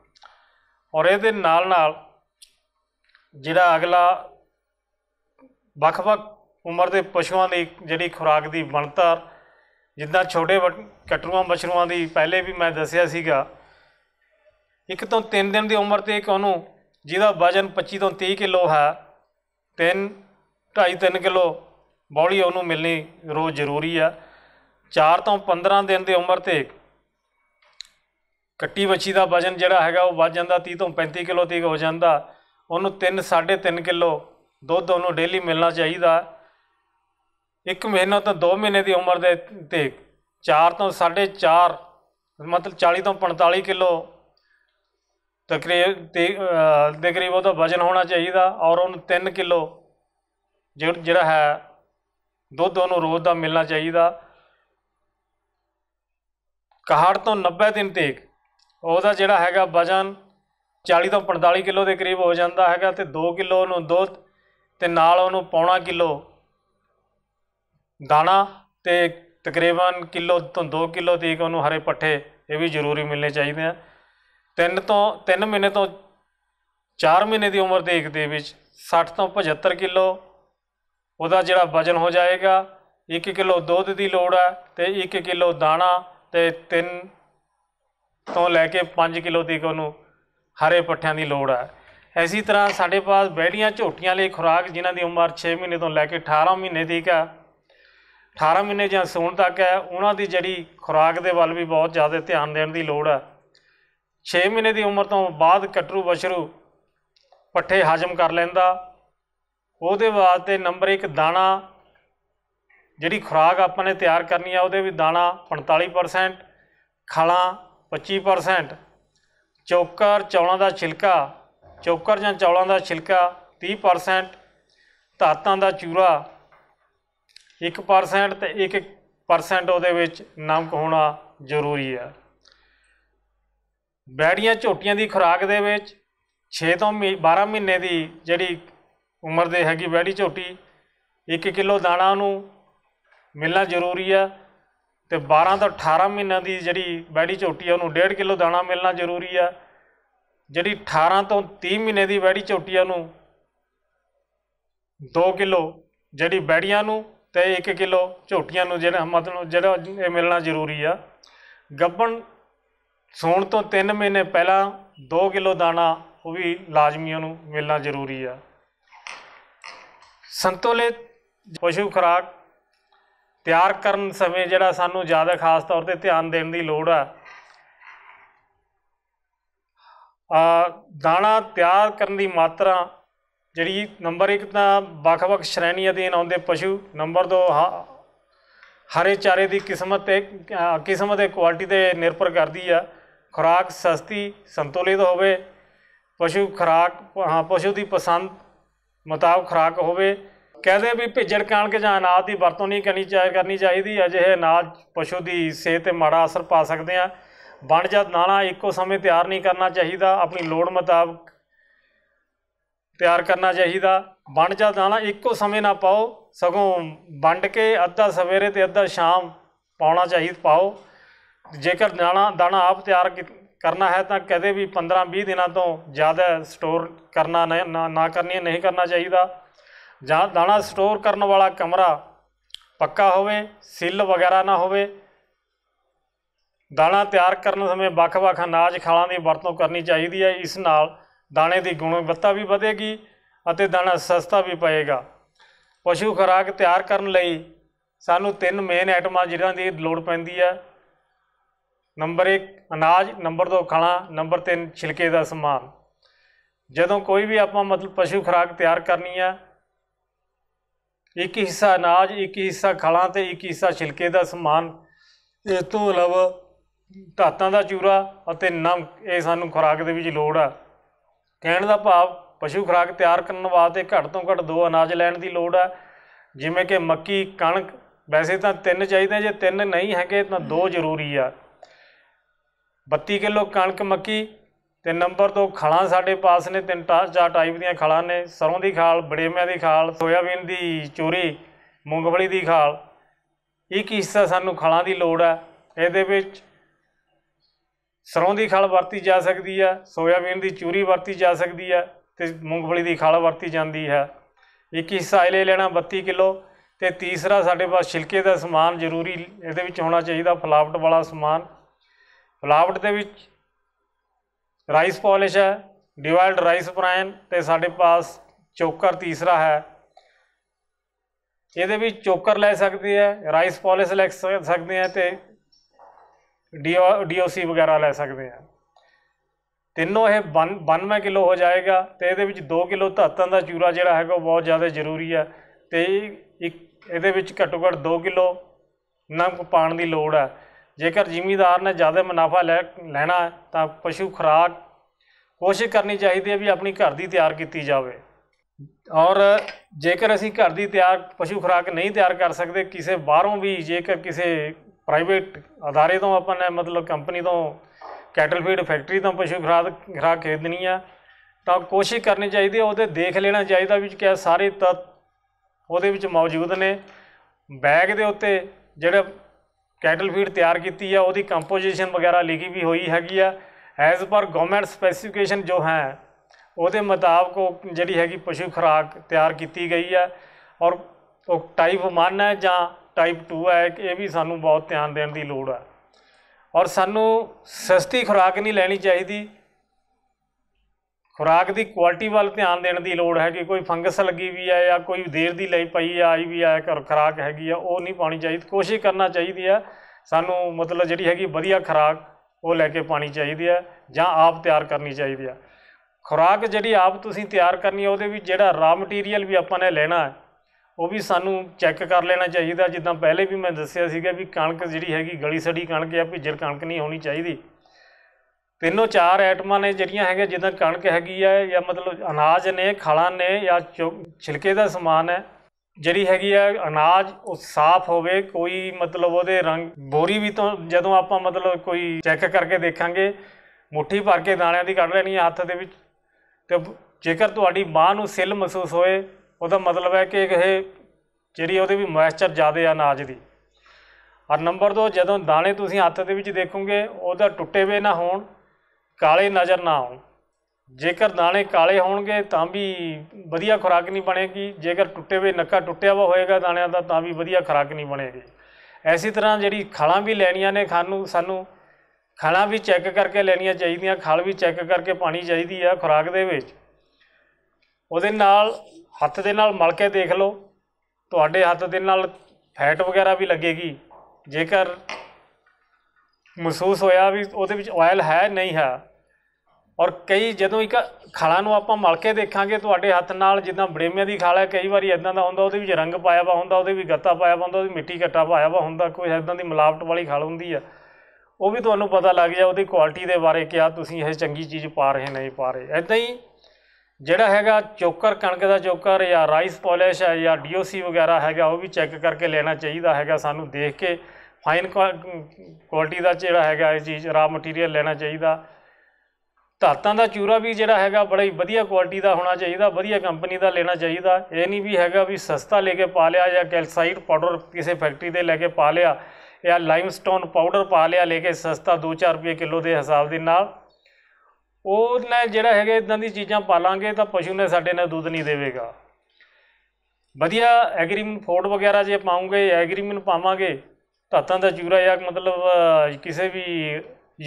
A: ਔਰ ਇਹਦੇ ਨਾਲ ਨਾਲ ਜਿਹੜਾ ਅਗਲਾ ਵੱਖ-ਵੱਖ ਉਮਰ ਦੇ ਪਸ਼ੂਆਂ ਦੀ ਜਿਹੜੀ ਖੁਰਾਕ ਦੀ ਬਣਤਰ ਜਿੱਦਾਂ ਛੋਟੇ ਕਟਰੂਆਂ ਮਸ਼ਰੂਆਂ ਦੀ ਪਹਿਲੇ ਵੀ ਮੈਂ ਦੱਸਿਆ ਸੀਗਾ ਇੱਕ ਤੋਂ 3 ਦਿਨ ਦੀ ਉਮਰ ਤੇ ਇੱਕ ਉਹਨੂੰ ਜਿਹਦਾ ਵਜਨ 25 ਤੋਂ 30 ਕਿਲੋ ਹੈ 3 2.5 3 ਕਿਲੋ ਬੌਲੀ ਉਹਨੂੰ ਮਿਲਣੀ ਰੋਜ਼ ਜ਼ਰੂਰੀ ਆ 4 ਤੋਂ 15 ਦਿਨ ਦੀ ਉਮਰ ਤੇ ਕੱਟੀ ਵੱਛੀ ਦਾ ਵਜਨ ਜਿਹੜਾ ਹੈਗਾ ਉਹ ਵੱਧ ਜਾਂਦਾ 30 ਤੋਂ 35 ਕਿਲੋ ਤੱਕ ਹੋ ਜਾਂਦਾ ਉਹਨੂੰ 3 3.5 ਕਿਲੋ ਦੁੱਧ ਉਹਨੂੰ ਡੇਲੀ ਮਿਲਣਾ ਚਾਹੀਦਾ ਇੱਕ ਮਹੀਨਾ ਤੋਂ 2 ਮਹੀਨੇ ਦੀ ਉਮਰ ਦੇ ਤੇ 4 ਤੋਂ 4.5 ਮਤਲਬ 40 ਤੋਂ 45 ਕਿਲੋ ਤਕਰੀਬ ਦੇ ਕਰੀਬ ਉਹਦਾ ਵਜਨ ਹੋਣਾ ਚਾਹੀਦਾ ਔਰ ਉਹਨੂੰ 3 ਕਿਲੋ ਜਿਹੜਾ ਹੈ ਦੁੱਧ ਉਹਨੂੰ ਰੋਜ਼ ਦਾ ਮਿਲਣਾ ਚਾਹੀਦਾ ਕਹਾੜ ਤੋਂ 90 ਦਿਨ ਤੱਕ ਉਹਦਾ ਜਿਹੜਾ ਹੈਗਾ ਵਜਨ 40 ਤੋਂ 45 ਕਿਲੋ ਦੇ ਕਰੀਬ ਹੋ ਜਾਂਦਾ ਹੈਗਾ ਤੇ 2 ਕਿਲੋ ਨੂੰ ਦੁੱਧ ਤੇ ਨਾਲ ਉਹਨੂੰ ਪੌਣਾ ਕਿਲੋ ਦਾਣਾ ਤੇ ਤਕਰੀਬਨ ਕਿਲੋ ਤੋਂ 2 ਕਿਲੋ ਤੱਕ ਉਹਨੂੰ ਹਰੇ ਪੱਠੇ ਇਹ ਵੀ ਜ਼ਰੂਰੀ ਮਿਲਨੇ ਚਾਹੀਦੇ ਆ ਤਿੰਨ ਤੋਂ 3 ਮਹੀਨੇ ਤੋਂ 4 ਮਹੀਨੇ ਦੀ ਉਮਰ ਦੇ ਇੱਕ ਦੇ ਵਿੱਚ 60 ਤੋਂ 75 ਕਿਲੋ ਉਹਦਾ ਜਿਹੜਾ ਵਜਨ ਹੋ ਜਾਏਗਾ 1 ਕਿਲੋ ਦੁੱਧ ਦੀ ਲੋੜ ਹੈ ਤੇ 1 ਕਿਲੋ ਦਾਣਾ ਤੇ 3 ਤੋਂ ਲੈ ਕੇ 5 ਕਿਲੋ ਤੱਕ ਉਹਨੂੰ ਹਰੇ ਪੱਠਿਆਂ ਦੀ ਲੋੜ ਹੈ ਐਸੀ ਤਰ੍ਹਾਂ ਸਾਡੇ ਪਾਸ ਬੈੜੀਆਂ ਝੋਟੀਆਂ ਲਈ ਖੁਰਾਕ ਜਿਨ੍ਹਾਂ ਦੀ ਉਮਰ 6 ਮਹੀਨੇ ਤੋਂ ਲੈ ਕੇ 18 ਮਹੀਨੇ ਤੱਕ ਹੈ 18 ਮਹੀਨੇ ਜਾਂ ਸੂਣ ਤੱਕ ਹੈ ਉਹਨਾਂ ਦੀ ਜਿਹੜੀ ਖੁਰਾਕ ਦੇ ਵੱਲ ਵੀ ਬਹੁਤ ਜ਼ਿਆਦਾ ਧਿਆਨ ਦੇਣ ਦੀ ਲੋੜ ਹੈ 6 ਮਹੀਨੇ ਦੀ ਉਮਰ ਤੋਂ ਬਾਅਦ ਕਟਰੂ ਬਸ਼ਰੂ ਪੱਠੇ ਹਜਮ ਕਰ ਲੈਂਦਾ ਉਹਦੇ ਵਾਸਤੇ ਨੰਬਰ 1 ਦਾਣਾ ਜਿਹੜੀ ਖੁਰਾਕ ਆਪਾਂ ਨੇ ਤਿਆਰ ਕਰਨੀ ਆ ਉਹਦੇ ਵੀ ਦਾਣਾ 45% ਖਾਲਾਂ 25% ਚੌਕਰ ਚੌਲਾਂ ਦਾ ਛਿਲਕਾ ਚੌਕਰ ਜਾਂ ਚੌਲਾਂ ਦਾ ਛਿਲਕਾ 30% ਧਾਤਾਂ ਦਾ ਚੂਰਾ 1% ਤੇ 1% ਉਹਦੇ ਵਿੱਚ ਨਮਕ ਹੋਣਾ ਜ਼ਰੂਰੀ ਹੈ ਬੈੜੀਆਂ ਝੋਟੀਆਂ ਦੀ ਖੁਰਾਕ ਦੇ ਵਿੱਚ 6 ਤੋਂ 12 ਮਹੀਨੇ ਦੀ ਜਿਹੜੀ ਉਮਰ ਦੇ ਹੈਗੀ ਬੈੜੀ ਝੋਟੀ 1 ਕਿਲੋ ਦਾਣਾ ਨੂੰ ਮਿਲਣਾ ਜ਼ਰੂਰੀ ਆ ਤੇ 12 ਤੋਂ 18 ਮਹੀਨਿਆਂ ਦੀ ਜਿਹੜੀ ਬੈੜੀ ਝੋਟੀ ਆ ਉਹਨੂੰ 1.5 ਕਿਲੋ ਦਾਣਾ ਮਿਲਣਾ ਜ਼ਰੂਰੀ ਆ ਜਿਹੜੀ 18 ਤੋਂ 30 ਮਹੀਨੇ ਦੀ ਬੈੜੀ ਝੋਟੀ ਆ ਉਹਨੂੰ 2 ਕਿਲੋ ਜਿਹੜੀ ਬੈੜੀਆਂ ਨੂੰ ਤੇ 1 ਕਿਲੋ ਝੋਟੀਆਂ ਨੂੰ ਜਿਹੜਾ ਮਤਲਬ ਜਿਹੜਾ ਇਹ ਮਿਲਣਾ ਜ਼ਰੂਰੀ ਆ ਗੱਬਣ ਸੌਣ ਤੋਂ 3 ਮਹੀਨੇ ਪਹਿਲਾਂ 2 ਕਿਲੋ ਦਾਣਾ ਉਹ ਵੀ ਲਾਜ਼ਮੀ ਉਹਨੂੰ ਮਿਲਣਾ ਜ਼ਰੂਰੀ ਆ ਸੰਤੁਲਿਤ ਪਸ਼ੂ ਖੁਰਾਕ ਤਿਆਰ ਕਰਨ ਸਮੇਂ ਜਿਹੜਾ ਸਾਨੂੰ ਜ਼ਿਆਦਾ ਖਾਸ ਤੌਰ ਤੇ ਧਿਆਨ ਦੇਣ ਦੀ ਲੋੜ ਆ ਆ ਦਾਣਾ ਤਿਆਰ ਕਰਨ ਦੀ ਮਾਤਰਾ ਜਿਹੜੀ ਨੰਬਰ 1 ਤਾਂ ਵੱਖ-ਵੱਖ ਸ਼੍ਰੇਣੀ ਅਧੀਨ ਆਉਂਦੇ ਪਸ਼ੂ ਨੰਬਰ 2 ਹਰੇ ਚਾਰੇ ਦੀ ਕਿਸਮਤ ਤੇ ਕਿਸਮ ਤੇ ਕੁਆਲਿਟੀ ਤੇ ਨਿਰਭਰ ਕਰਦੀ ਆ ਖੁਰਾਕ ਸਸਤੀ ਸੰਤੁਲਿਤ ਹੋਵੇ ਪਸ਼ੂ ਖੁਰਾਕ ਹਾਂ ਪਸ਼ੂ ਦੀ ਪਸੰਦ ਮੁਤਾਬਕ ਖੁਰਾਕ ਹੋਵੇ ਕਹਦੇ ਵੀ ਭਿੱਜੜ ਕਣਕ ਜਾਂ ਅਨਾਜ ਦੀ ਵਰਤੋਂ ਨਹੀਂ ਕਰਨੀ ਚਾਹੀ ਕਰਨੀ ਚਾਹੀਦੀ ਅਜਿਹੇ ਅਨਾਜ ਪਸ਼ੂ ਦੀ ਸਿਹਤ ਤੇ ਮਾੜਾ ਅਸਰ ਪਾ ਸਕਦੇ ਆ ਬਣ ਜਾ ਦਾਣਾ ਇੱਕੋ ਸਮੇਂ ਤਿਆਰ ਨਹੀਂ ਕਰਨਾ ਚਾਹੀਦਾ ਆਪਣੀ ਲੋੜ ਮੁਤਾਬਕ ਤਿਆਰ ਕਰਨਾ ਚਾਹੀਦਾ ਬਣ ਜਾ ਦਾਣਾ ਇੱਕੋ ਸਮੇਂ ਨਾ ਪਾਓ ਸਗੋਂ ਵੰਡ ਕੇ ਅੱਧਾ ਸਵੇਰੇ ਤੇ ਅੱਧਾ ਸ਼ਾਮ ਪਾਉਣਾ ਚਾਹੀਦਾ ਪਾਓ ਜੇਕਰ ਦਾਣਾ ਦਾਣਾ ਆਪ ਤਿਆਰ ਕਰਨਾ ਹੈ ਤਾਂ ਕਦੇ ਵੀ 15-20 ਦਿਨਾਂ ਤੋਂ ਜ਼ਿਆਦਾ ਸਟੋਰ ਕਰਨਾ ਨਾ ਕਰਨੀ ਨਹੀਂ ਕਰਨਾ ਚਾਹੀਦਾ ਜਾਂ ਦਾਣਾ ਸਟੋਰ ਕਰਨ ਵਾਲਾ ਕਮਰਾ ਪੱਕਾ ਹੋਵੇ ਸਿੱਲ ਵਗੈਰਾ ਨਾ ਹੋਵੇ ਦਾਣਾ ਤਿਆਰ ਕਰਨ ਸਮੇਂ ਵੱਖ-ਵੱਖ ਅਨਾਜ ਖਾਲਾਂ ਦੀ ਵਰਤੋਂ ਕਰਨੀ ਚਾਹੀਦੀ ਹੈ ਇਸ ਨਾਲ ਦਾਣੇ ਦੀ ਗੁਣਵੱਤਾ ਵੀ ਵਧੇਗੀ ਅਤੇ ਦਾਣਾ ਸਸਤਾ ਵੀ ਪਏਗਾ ਪਸ਼ੂ ਖੁਰਾਕ ਤਿਆਰ ਕਰਨ ਲਈ ਸਾਨੂੰ ਤਿੰਨ ਮੇਨ ਆਈਟਮਾਂ ਜਿਹੜਾਂ ਦੀ ਲੋੜ ਪੈਂਦੀ ਹੈ ਨੰਬਰ 1 ਅਨਾਜ ਨੰਬਰ 2 ਖਾਲਾਂ ਨੰਬਰ 3 ਛਿਲਕੇ ਦਾ ਸਮਾਨ ਜਦੋਂ ਕੋਈ ਵੀ ਆਪਾਂ ਮਤਲਬ ਪਸ਼ੂ ਖੁਰਾਕ ਤਿਆਰ ਕਰਨੀ ਹੈ ਇੱਕ ਹਿੱਸਾ ਅਨਾਜ ਇੱਕ ਹਿੱਸਾ ਖਲਾਂ ਤੇ ਇੱਕ ਹਿੱਸਾ ਛਿਲਕੇ ਦਾ ਸਮਾਨ ਇਸ ਤੋਂ ਇਲਾਵਾ ਧਾਤਾਂ ਦਾ ਚੂਰਾ ਅਤੇ ਨਮਕ ਇਹ ਸਾਨੂੰ ਖੁਰਾਕ ਦੇ ਵਿੱਚ ਲੋੜ ਆ ਕਹਿਣ ਦਾ ਭਾਵ ਪਸ਼ੂ ਖੁਰਾਕ ਤਿਆਰ ਕਰਨ ਵਾਸਤੇ ਘੱਟ ਤੋਂ ਘੱਟ ਦੋ ਅਨਾਜ ਲੈਣ ਦੀ ਲੋੜ ਆ ਜਿਵੇਂ ਕਿ ਮੱਕੀ ਕਣਕ ਵੈਸੇ ਤਾਂ ਤਿੰਨ ਚਾਹੀਦੇ ਜੇ ਤਿੰਨ ਨਹੀਂ ਹੈਗੇ ਤਾਂ ਦੋ ਜ਼ਰੂਰੀ ਆ 32 ਕਿਲੋ ਕਣਕ ਮੱਕੀ ਤੇ ਨੰਬਰ 2 ਖਲਾਂ ਸਾਡੇ ਪਾਸ ਨੇ ਤਿੰਨ ਚਾਰ ਟਾਈਪ ਦੀਆਂ ਖਲਾਂ ਨੇ ਸਰੋਂ ਦੀ ਖਾਲ ਬੜੇਮਿਆਂ ਦੀ ਖਾਲ ਸੋਇਆਬੀਨ ਦੀ ਚੋਰੀ ਮੂੰਗਫਲੀ ਦੀ ਖਾਲ ਇੱਕ ਹਿੱਸਾ ਸਾਨੂੰ ਖਲਾਂ ਦੀ ਲੋੜ ਹੈ ਇਹਦੇ ਵਿੱਚ ਸਰੋਂ ਦੀ ਖਾਲ ਵਰਤੀ ਜਾ ਸਕਦੀ ਹੈ ਸੋਇਆਬੀਨ ਦੀ ਚੂਰੀ ਵਰਤੀ ਜਾ ਸਕਦੀ ਹੈ ਤੇ ਮੂੰਗਫਲੀ ਦੀ ਖਾਲ ਵਰਤੀ ਜਾਂਦੀ ਹੈ ਇੱਕ ਹਿੱਸਾ ਲੈ ਲੈਣਾ 32 ਕਿਲੋ ਤੇ ਤੀਸਰਾ ਸਾਡੇ ਪਾਸ ਛਿਲਕੇ ਦਾ ਸਮਾਨ ਜ਼ਰੂਰੀ ਇਹਦੇ ਵਿੱਚ ਹੋਣਾ ਚਾਹੀਦਾ ਫਲਾਵਟ ਵਾਲਾ ਸਮਾਨ ਫਲਾਵਟ ਦੇ ਵਿੱਚ ਰਾਈਸ ਪਾਲਿਸ਼ ਹੈ ਡਿਵਾਈਡ ਰਾਈਸ ਪ੍ਰਾਈਨ ਤੇ ਸਾਡੇ ਪਾਸ ਚੋਕਰ ਤੀਸਰਾ ਹੈ ਇਹਦੇ ਵਿੱਚ ਚੋਕਰ ਲੈ ਸਕਦੇ ਆ ਰਾਈਸ ਪਾਲਿਸ਼ ਲੈ ਸਕਦੇ ਆ ਤੇ ਡੀਓਸੀ ਵਗੈਰਾ ਲੈ ਸਕਦੇ ਆ ਤਿੰਨੋਂ ਇਹ 92 ਕਿਲੋ ਹੋ ਜਾਏਗਾ ਤੇ ਇਹਦੇ ਵਿੱਚ 2 ਕਿਲੋ ਧਾਤਾਂ ਦਾ ਚੂਰਾ ਜਿਹੜਾ ਹੈਗਾ ਬਹੁਤ ਜ਼ਿਆਦਾ ਜ਼ਰੂਰੀ ਹੈ ਤੇ ਇਹਦੇ ਵਿੱਚ ਘੱਟੋ ਘੱਟ 2 ਕਿਲੋ ਨਮਕ ਪਾਣ ਦੀ ਲੋੜ ਹੈ ਜੇਕਰ ਜ਼ਿਮੀਦਾਰ ਨੇ ਜ਼ਿਆਦਾ ਮੁਨਾਫਾ ਲੈਣਾ ਹੈ ਤਾਂ ਪਸ਼ੂ ਖੁਰਾਕ ਕੋਸ਼ਿਸ਼ ਕਰਨੀ ਚਾਹੀਦੀ ਹੈ ਵੀ ਆਪਣੀ ਘਰ ਦੀ ਤਿਆਰ ਕੀਤੀ ਜਾਵੇ ਔਰ ਜੇਕਰ ਅਸੀਂ ਘਰ ਦੀ ਤਿਆਰ ਪਸ਼ੂ ਖੁਰਾਕ ਨਹੀਂ ਤਿਆਰ ਕਰ ਸਕਦੇ ਕਿਸੇ ਬਾਹਰੋਂ ਵੀ ਜੇਕਰ ਕਿਸੇ ਪ੍ਰਾਈਵੇਟ ਅਦਾਰੇ ਤੋਂ ਆਪਾਂ ਨੇ ਮਤਲਬ ਕੰਪਨੀ ਤੋਂ ਕੈਟਲ ਫੀਡ ਫੈਕਟਰੀ ਤੋਂ ਪਸ਼ੂ ਖੁਰਾਕ ਖੁਰਾਕ ਖਰੀਦਣੀ ਆ ਤਾਂ ਕੋਸ਼ਿਸ਼ ਕਰਨੀ ਚਾਹੀਦੀ ਹੈ ਉਹਦੇ ਦੇਖ ਲੈਣਾ ਚਾਹੀਦਾ ਵੀ ਕਿ ਸਾਰੇ ਤੱਤ ਉਹਦੇ ਵਿੱਚ ਮੌਜੂਦ ਨੇ ਬੈਗ ਦੇ ਉੱਤੇ ਜਿਹੜਾ ਕੈਟਲ ਫੀਡ ਤਿਆਰ ਕੀਤੀ ਆ ਉਹਦੀ ਕੰਪੋਜੀਸ਼ਨ ਵਗੈਰਾ ਲਿਖੀ ਵੀ ਹੋਈ ਹੈਗੀ ਆ ਐਜ਼ ਪਰ ਗਵਰਨਮੈਂਟ ਸਪੈਸੀਫਿਕੇਸ਼ਨ ਜੋ ਹੈ ਉਹਦੇ ਮੁਤਾਬਕ ਜਿਹੜੀ ਹੈਗੀ ਪਸ਼ੂ ਖੁਰਾਕ ਤਿਆਰ ਕੀਤੀ ਗਈ ਆ ਔਰ ਉਹ ਟਾਈਪ 1 ਹੈ ਜਾਂ ਟਾਈਪ 2 ਹੈ ਇਹ ਵੀ ਸਾਨੂੰ ਬਹੁਤ ਧਿਆਨ ਦੇਣ ਦੀ ਲੋੜ ਆ ਔਰ ਸਾਨੂੰ ਸਸਤੀ ਖੁਰਾਕ ਨਹੀਂ ਲੈਣੀ ਚਾਹੀਦੀ ਖੁਰਾਕ ਦੀ ਕੁਆਲਿਟੀ ਵੱਲ ਧਿਆਨ ਦੇਣ ਦੀ ਲੋੜ ਹੈ ਕਿ ਕੋਈ ਫੰਗਸ ਲੱਗੀ ਵੀ ਹੈ ਜਾਂ ਕੋਈ ਦੇਰ ਦੀ ਲਈ ਪਈ ਆ ਆਈ ਵੀ ਆ ਖੁਰਾਕ ਹੈਗੀ ਆ ਉਹ ਨਹੀਂ ਪਾਣੀ ਚਾਹੀਦੀ ਕੋਸ਼ਿਸ਼ ਕਰਨਾ ਚਾਹੀਦੀ ਆ ਸਾਨੂੰ ਮਤਲਬ ਜਿਹੜੀ ਹੈਗੀ ਵਧੀਆ ਖੁਰਾਕ ਉਹ ਲੈ ਕੇ ਪਾਣੀ ਚਾਹੀਦੀ ਆ ਜਾਂ ਆਪ ਤਿਆਰ ਕਰਨੀ ਚਾਹੀਦੀ ਆ ਖੁਰਾਕ ਜਿਹੜੀ ਆਪ ਤੁਸੀਂ ਤਿਆਰ ਕਰਨੀ ਆ ਉਹਦੇ ਵਿੱਚ ਜਿਹੜਾ ਰਾ ਮਟੀਰੀਅਲ ਵੀ ਆਪਾਂ ਨੇ ਲੈਣਾ ਹੈ ਉਹ ਵੀ ਸਾਨੂੰ ਚੈੱਕ ਕਰ ਲੈਣਾ ਚਾਹੀਦਾ ਜਿੱਦਾਂ ਪਹਿਲੇ ਵੀ ਮੈਂ ਦੱਸਿਆ ਸੀਗਾ ਵੀ ਕਣਕ ਜਿਹੜੀ ਹੈਗੀ ਗਲੀ ਸੜੀ ਕਣਕ ਆ ਭਿੱਜਰ ਕਣਕ ਨਹੀਂ ਹੋਣੀ ਚਾਹੀਦੀ ਤਿੰਨੋਂ ਚਾਰ ਆਈਟਮਾਂ ਨੇ ਜਿਹੜੀਆਂ ਹੈਗੇ ਜਿੱਦਾਂ ਕਣਕ ਹੈਗੀ ਆ ਜਾਂ ਮਤਲਬ ਅਨਾਜ ਨੇ ਖਾਲਾਂ ਨੇ ਜਾਂ ਛਿਲਕੇ ਦਾ ਸਮਾਨ ਹੈ ਜਿਹੜੀ ਹੈਗੀ ਆ ਅਨਾਜ ਉਹ ਸਾਫ਼ ਹੋਵੇ ਕੋਈ ਮਤਲਬ ਉਹਦੇ ਰੰਗ ਬੋਰੀ ਵੀ ਤੋਂ ਜਦੋਂ ਆਪਾਂ ਮਤਲਬ ਕੋਈ ਚੈੱਕ ਕਰਕੇ ਦੇਖਾਂਗੇ ਮੁੱਠੀ ਭਰ ਕੇ ਦਾਣਿਆਂ ਦੀ ਕੱਢ ਲੈਣੀ ਹੈ ਹੱਥ ਦੇ ਵਿੱਚ ਤੇ ਜੇਕਰ ਤੁਹਾਡੀ ਮਾਂ ਨੂੰ ਸਿਲ ਮਹਿਸੂਸ ਹੋਏ ਉਹਦਾ ਮਤਲਬ ਹੈ ਕਿ ਇਹ ਜਿਹੜੀ ਉਹਦੇ ਵੀ ਮੋਇਸਚਰ ਜ਼ਿਆਦਾ ਆ ਅਨਾਜ ਦੀ ਔਰ ਨੰਬਰ 2 ਜਦੋਂ ਦਾਣੇ ਤੁਸੀਂ ਹੱਥ ਦੇ ਵਿੱਚ ਦੇਖੋਗੇ ਉਹਦਾ ਟੁੱਟੇ ਵੇ ਨਾ ਹੋਣ ਕਾਲੇ ਨਜ਼ਰ ਨਾ ਆਉਣ ਜੇਕਰ ਦਾਣੇ ਕਾਲੇ ਹੋਣਗੇ ਤਾਂ ਵੀ ਵਧੀਆ ਖੁਰਾਕ ਨਹੀਂ ਬਣੇਗੀ ਜੇਕਰ ਟੁੱਟੇ ਹੋਏ ਨੱਕਾ ਟੁੱਟਿਆ ਵਾ ਹੋਏਗਾ ਦਾਣਿਆਂ ਦਾ ਤਾਂ ਵੀ ਵਧੀਆ ਖੁਰਾਕ ਨਹੀਂ ਬਣੇਗੀ ਐਸੀ ਤਰ੍ਹਾਂ ਜਿਹੜੀ ਖਾਲਾਂ ਵੀ ਲੈਣੀਆਂ ਨੇ ਖਾਨੂੰ ਸਾਨੂੰ ਖਾਲਾਂ ਵੀ ਚੈੱਕ ਕਰਕੇ ਲੈਣੀਆਂ ਚਾਹੀਦੀਆਂ ਖਾਲ ਵੀ ਚੈੱਕ ਕਰਕੇ ਪਾਣੀ ਚਾਹੀਦੀ ਆ ਖੁਰਾਕ ਦੇ ਵਿੱਚ ਉਹਦੇ ਨਾਲ ਹੱਥ ਦੇ ਨਾਲ ਮਲ ਕੇ ਦੇਖ ਲਓ ਤੁਹਾਡੇ ਹੱਥ ਦੇ ਨਾਲ ਫੈਟ ਵਗੈਰਾ ਵੀ ਲੱਗੇਗੀ ਜੇਕਰ ਮਹਿਸੂਸ ਹੋਇਆ ਵੀ ਉਹਦੇ ਵਿੱਚ ਆਇਲ ਹੈ ਨਹੀਂ ਹੈ ਔਰ ਕਈ ਜਦੋਂ ਇੱਕ ਖਾਲਾ ਨੂੰ ਆਪਾਂ ਮਲ ਕੇ ਦੇਖਾਂਗੇ ਤੁਹਾਡੇ ਹੱਥ ਨਾਲ ਜਿੱਦਾਂ ਬੜੇਮਿਆਂ ਦੀ ਖਾਲਾ ਕਈ ਵਾਰੀ ਇਦਾਂ ਦਾ ਹੁੰਦਾ ਉਹਦੇ ਵਿੱਚ ਰੰਗ ਪਾਇਆ ਵਾ ਹੁੰਦਾ ਉਹਦੇ ਵਿੱਚ ਗੱਤਾ ਪਾਇਆ ਵਾ ਹੁੰਦਾ ਉਹਦੀ ਮਿੱਟੀ ਘੱਟਾ ਪਾਇਆ ਵਾ ਹੁੰਦਾ ਕੋਈ ਇਦਾਂ ਦੀ ਮਿਲਾਵਟ ਵਾਲੀ ਖਾਲ ਹੁੰਦੀ ਆ ਉਹ ਵੀ ਤੁਹਾਨੂੰ ਪਤਾ ਲੱਗ ਜਾ ਉਹਦੀ ਕੁਆਲਿਟੀ ਦੇ ਬਾਰੇ ਕਿ ਆ ਤੁਸੀਂ ਇਹ ਚੰਗੀ ਚੀਜ਼ ਪਾ ਰਹੇ ਨਹੀਂ ਪਾ ਰਹੇ ਇਦਾਂ ਹੀ ਜਿਹੜਾ ਹੈਗਾ ਚੋਕਰ ਕਣਕ ਦਾ ਚੋਕਰ ਜਾਂ ਰਾਈਸ ਪਾਲਿਸ਼ ਹੈ ਜਾਂ ਡੀਓਸੀ ਵਗੈਰਾ ਹੈਗਾ ਉਹ ਵੀ ਚੈੱਕ ਕਰਕੇ ਲੈਣਾ ਚਾਹੀਦਾ ਹੈਗਾ ਸਾਨੂੰ ਦੇਖ ਕੇ ਫਾਈਨ ਕੁਆਲਿਟੀ ਦਾ ਜਿਹੜਾ ਹੈਗਾ ਇਹ ਚੀਜ਼ ਰਾ ਮਟੀਰੀਅਲ ਲੈਣਾ ਚਾਹੀਦਾ ਧਾਤਾਂ ਦਾ ਚੂਰਾ ਵੀ ਜਿਹੜਾ ਹੈਗਾ ਬੜਾ ਹੀ ਵਧੀਆ ਕੁਆਲਿਟੀ ਦਾ ਹੋਣਾ ਚਾਹੀਦਾ ਵਧੀਆ ਕੰਪਨੀ ਦਾ ਲੈਣਾ ਚਾਹੀਦਾ ਇਹ ਨਹੀਂ ਵੀ ਹੈਗਾ ਵੀ ਸਸਤਾ ਲੈ ਕੇ ਪਾ ਲਿਆ ਜਾਂ ਕੈਲਸਾਈਟ ਪਾਊਡਰ ਕਿਸੇ ਫੈਕਟਰੀ ਦੇ ਲੈ ਕੇ ਪਾ ਲਿਆ ਜਾਂ ਲਾਈਮਸਟੋਨ ਪਾਊਡਰ ਪਾ ਲਿਆ ਲੈ ਕੇ ਸਸਤਾ 2-4 ਰੁਪਏ ਕਿਲੋ ਦੇ ਹਿਸਾਬ ਦੇ ਨਾਲ ਉਹ ਨੇ ਜਿਹੜਾ ਹੈਗਾ ਇਦਾਂ ਦੀ ਚੀਜ਼ਾਂ ਪਾਲਾਂਗੇ ਤਾਂ ਪਸ਼ੂ ਨੇ ਸਾਡੇ ਨਾਲ ਦੁੱਧ ਨਹੀਂ ਦੇਵੇਗਾ ਵਧੀਆ ਐਗਰੀਮੈਂਟ ਫੋਰਡ ਵਗੈਰਾ ਜੇ ਪਾਉਂਗੇ ਐਗਰੀਮੈਂਟ ਪਾਵਾਂਗੇ ਧਾਤਾਂ ਦਾ ਚੂਰਾ ਜਾਂ ਮਤਲਬ ਕਿਸੇ ਵੀ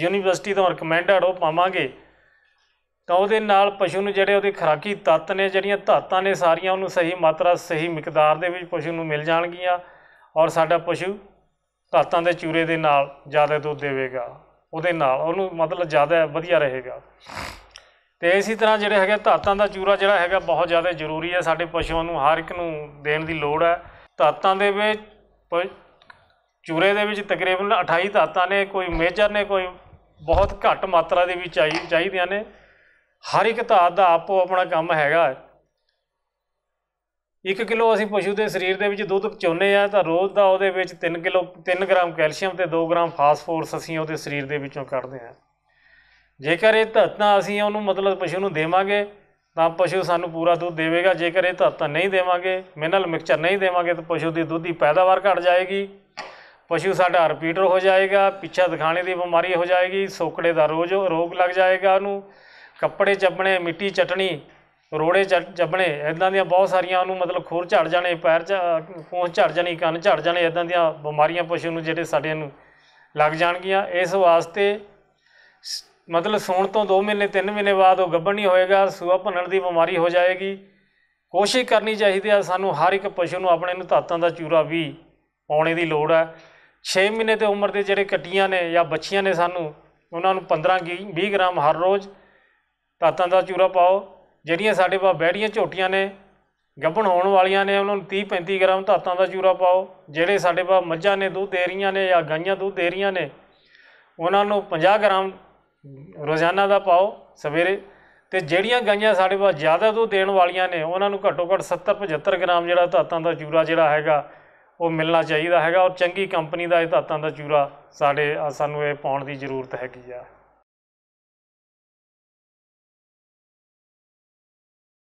A: ਯੂਨੀਵਰਸਿਟੀ ਤੋਂ ਰਿਕਮੈਂਡਡ ਉਹ ਪਾਵਾਂਗੇ ਤਾਂ ਉਹਦੇ ਨਾਲ ਪਸ਼ੂ ਨੂੰ ਜਿਹੜੇ ਉਹਦੇ ਖਰਾਕੀ ਤੱਤ ਨੇ ਜਿਹੜੀਆਂ ਧਾਤਾਂ ਨੇ ਸਾਰੀਆਂ ਉਹਨੂੰ ਸਹੀ ਮਾਤਰਾ ਸਹੀ ਮਿਕਦਾਰ ਦੇ ਵਿੱਚ ਪਸ਼ੂ ਨੂੰ ਮਿਲ ਜਾਣਗੀਆਂ ਔਰ ਸਾਡਾ ਪਸ਼ੂ ਧਾਤਾਂ ਦੇ ਚੂਰੇ ਦੇ ਨਾਲ ਜ਼ਿਆਦਾ ਦੁੱਧ ਦੇਵੇਗਾ ਉਹਦੇ ਨਾਲ ਉਹਨੂੰ ਮਤਲਬ ਜ਼ਿਆਦਾ ਵਧੀਆ ਰਹੇਗਾ ਤੇ ਇਸੇ ਤਰ੍ਹਾਂ ਜਿਹੜੇ ਹੈਗੇ ਧਾਤਾਂ ਦਾ ਚੂਰਾ ਜਿਹੜਾ ਹੈਗਾ ਬਹੁਤ ਜ਼ਿਆਦਾ ਜ਼ਰੂਰੀ ਹੈ ਸਾਡੇ ਪਸ਼ੂਆਂ ਨੂੰ ਹਰ ਇੱਕ ਨੂੰ ਦੇਣ ਦੀ ਲੋੜ ਹੈ ਧਾਤਾਂ ਦੇ ਵਿੱਚ ਚੂਰੇ ਦੇ ਵਿੱਚ ਤਕਰੀਬਨ 28 ਧਾਤਾਂ ਨੇ ਕੋਈ ਮੇਜਰ ਨੇ ਕੋਈ ਬਹੁਤ ਘੱਟ ਮਾਤਰਾ ਦੇ ਵਿੱਚ ਆਈ ਚਾਹੀਦੀਆਂ ਨੇ ਹਰ ਇੱਕ ਧਾਤ ਦਾ ਆਪੋ ਆਪਣਾ ਕੰਮ ਹੈਗਾ 1 ਕਿਲੋ ਅਸੀਂ ਪਸ਼ੂ ਦੇ ਸਰੀਰ ਦੇ ਵਿੱਚ ਦੁੱਧ ਪਚਾਉਨੇ ਆ ਤਾਂ ਰੋਜ਼ ਦਾ ਉਹਦੇ ਵਿੱਚ 3 ਕਿਲੋ 3 ਗ੍ਰਾਮ ਕੈਲਸ਼ੀਅਮ ਤੇ 2 ਗ੍ਰਾਮ ਫਾਸਫੋਰਸ ਅਸੀਂ ਉਹਦੇ ਸਰੀਰ ਦੇ ਵਿੱਚੋਂ ਕੱਢਦੇ ਆ ਜੇਕਰ ਇਹ ਧਾਤਾਂ ਅਸੀਂ ਉਹਨੂੰ ਮਤਲਬ ਪਸ਼ੂ ਨੂੰ ਦੇਵਾਂਗੇ ਤਾਂ ਪਸ਼ੂ ਸਾਨੂੰ ਪੂਰਾ ਦੁੱਧ ਦੇਵੇਗਾ ਜੇਕਰ ਇਹ ਧਾਤਾਂ ਨਹੀਂ ਦੇਵਾਂਗੇ ਮਿਨਰਲ ਮਿਕਸਚਰ ਨਹੀਂ ਦੇਵਾਂਗੇ ਤਾਂ ਪਸ਼ੂ ਦੀ ਦੁੱਧ ਦੀ ਪੈਦਾਵਾਰ ਘਟ ਜਾਏਗੀ ਪਸ਼ੂ ਸਾਡਾ ਰਿਪੀਟਰ ਹੋ ਜਾਏਗਾ ਪਿੱਛਾ ਦਿਖਾਣੇ ਦੀ ਬਿਮਾਰੀ ਹੋ ਜਾਏਗੀ ਸੋਕੜੇ ਦਾ ਰੋਜ ਰੋਗ ਲੱਗ ਜਾਏਗਾ ਉਹਨੂੰ ਕੱਪੜੇ ਚੱਬਣੇ ਮਿੱਟੀ ਚਟਣੀ ਰੋੜੇ ਚੱਬਣੇ ਇਦਾਂ ਦੀਆਂ ਬਹੁਤ ਸਾਰੀਆਂ ਉਹਨੂੰ ਮਤਲਬ ਖੋਰ ਝੜ ਜਾਣੇ ਪੈਰ ਚ ਪੂੰਛ ਝੜ ਜਾਣੀ ਕੰਨ ਝੜ ਜਾਣੇ ਇਦਾਂ ਦੀਆਂ ਬਿਮਾਰੀਆਂ ਪਸ਼ੂ ਨੂੰ ਜਿਹੜੇ ਸਾਡੇ ਨੂੰ ਲੱਗ ਜਾਣਗੀਆਂ ਇਸ ਵਾਸਤੇ ਮਤਲਬ ਸੌਣ ਤੋਂ 2 ਮਹੀਨੇ 3 ਮਹੀਨੇ ਬਾਅਦ ਉਹ ਗੱਭਣ ਨਹੀਂ ਹੋਏਗਾ ਸੂਆ ਭੰਨਣ ਦੀ ਬਿਮਾਰੀ ਹੋ ਜਾਏਗੀ ਕੋਸ਼ਿਸ਼ ਕਰਨੀ ਚਾਹੀਦੀ ਆ ਸਾਨੂੰ ਹਰ ਇੱਕ ਪਸ਼ੂ ਨੂੰ ਆਪਣੇ ਨੂੰ ਧਾਤਾਂ ਦਾ ਚੂਰਾ ਵੀ ਪਾਉਣੇ ਦੀ ਲੋੜ ਹੈ 6 ਮਹੀਨੇ ਤੇ ਉਮਰ ਦੇ ਜਿਹੜੇ ਕੱਟੀਆਂ ਨੇ ਜਾਂ ਬੱਚੀਆਂ ਨੇ ਸਾਨੂੰ ਉਹਨਾਂ ਨੂੰ 15 20 ਗ੍ਰਾਮ ਹਰ ਰੋਜ਼ ਧਾਤਾਂ ਦਾ ਚੂਰਾ ਪਾਓ ਜਿਹੜੀਆਂ ਸਾਡੇ ਬਾਹ ਬੈੜੀਆਂ ਝੋਟੀਆਂ ਨੇ ਗੱਭਣ ਹੋਣ ਵਾਲੀਆਂ ਨੇ ਉਹਨਾਂ ਨੂੰ 30 35 ਗ੍ਰਾਮ ਧਾਤਾਂ ਦਾ ਚੂਰਾ ਪਾਓ ਜਿਹੜੇ ਸਾਡੇ ਬਾਹ ਮੱਝਾਂ ਨੇ ਦੁੱਧ ਦੇ ਰਹੀਆਂ ਨੇ ਜਾਂ ਗਾਈਆਂ ਦੁੱਧ ਦੇ ਰਹੀਆਂ ਨੇ ਉਹਨਾਂ ਨੂੰ 50 ਗ੍ਰਾਮ ਰੋਜ਼ਾਨਾ ਦਾ ਪਾਓ ਸਵੇਰੇ ਤੇ ਜਿਹੜੀਆਂ ਗਾਈਆਂ ਸਾਡੇ ਬਾਹ ਜ਼ਿਆਦਾ ਦੁੱਧ ਦੇਣ ਵਾਲੀਆਂ ਨੇ ਉਹਨਾਂ ਨੂੰ ਘੱਟੋ ਘੱਟ 70 75 ਗ੍ਰਾਮ ਜਿਹੜਾ ਧਾਤਾਂ ਦਾ ਚੂਰਾ ਜਿਹੜਾ ਹੈਗਾ ਉਹ ਮਿਲਣਾ ਚਾਹੀਦਾ ਹੈਗਾ ਔਰ ਚੰਗੀ ਕੰਪਨੀ ਦਾ ਇਹ ਧਾਤਾਂ ਦਾ ਚੂਰਾ ਸਾਡੇ ਸਾਨੂੰ ਇਹ ਪਾਉਣ ਦੀ ਜ਼ਰੂਰਤ ਹੈਗੀ ਆ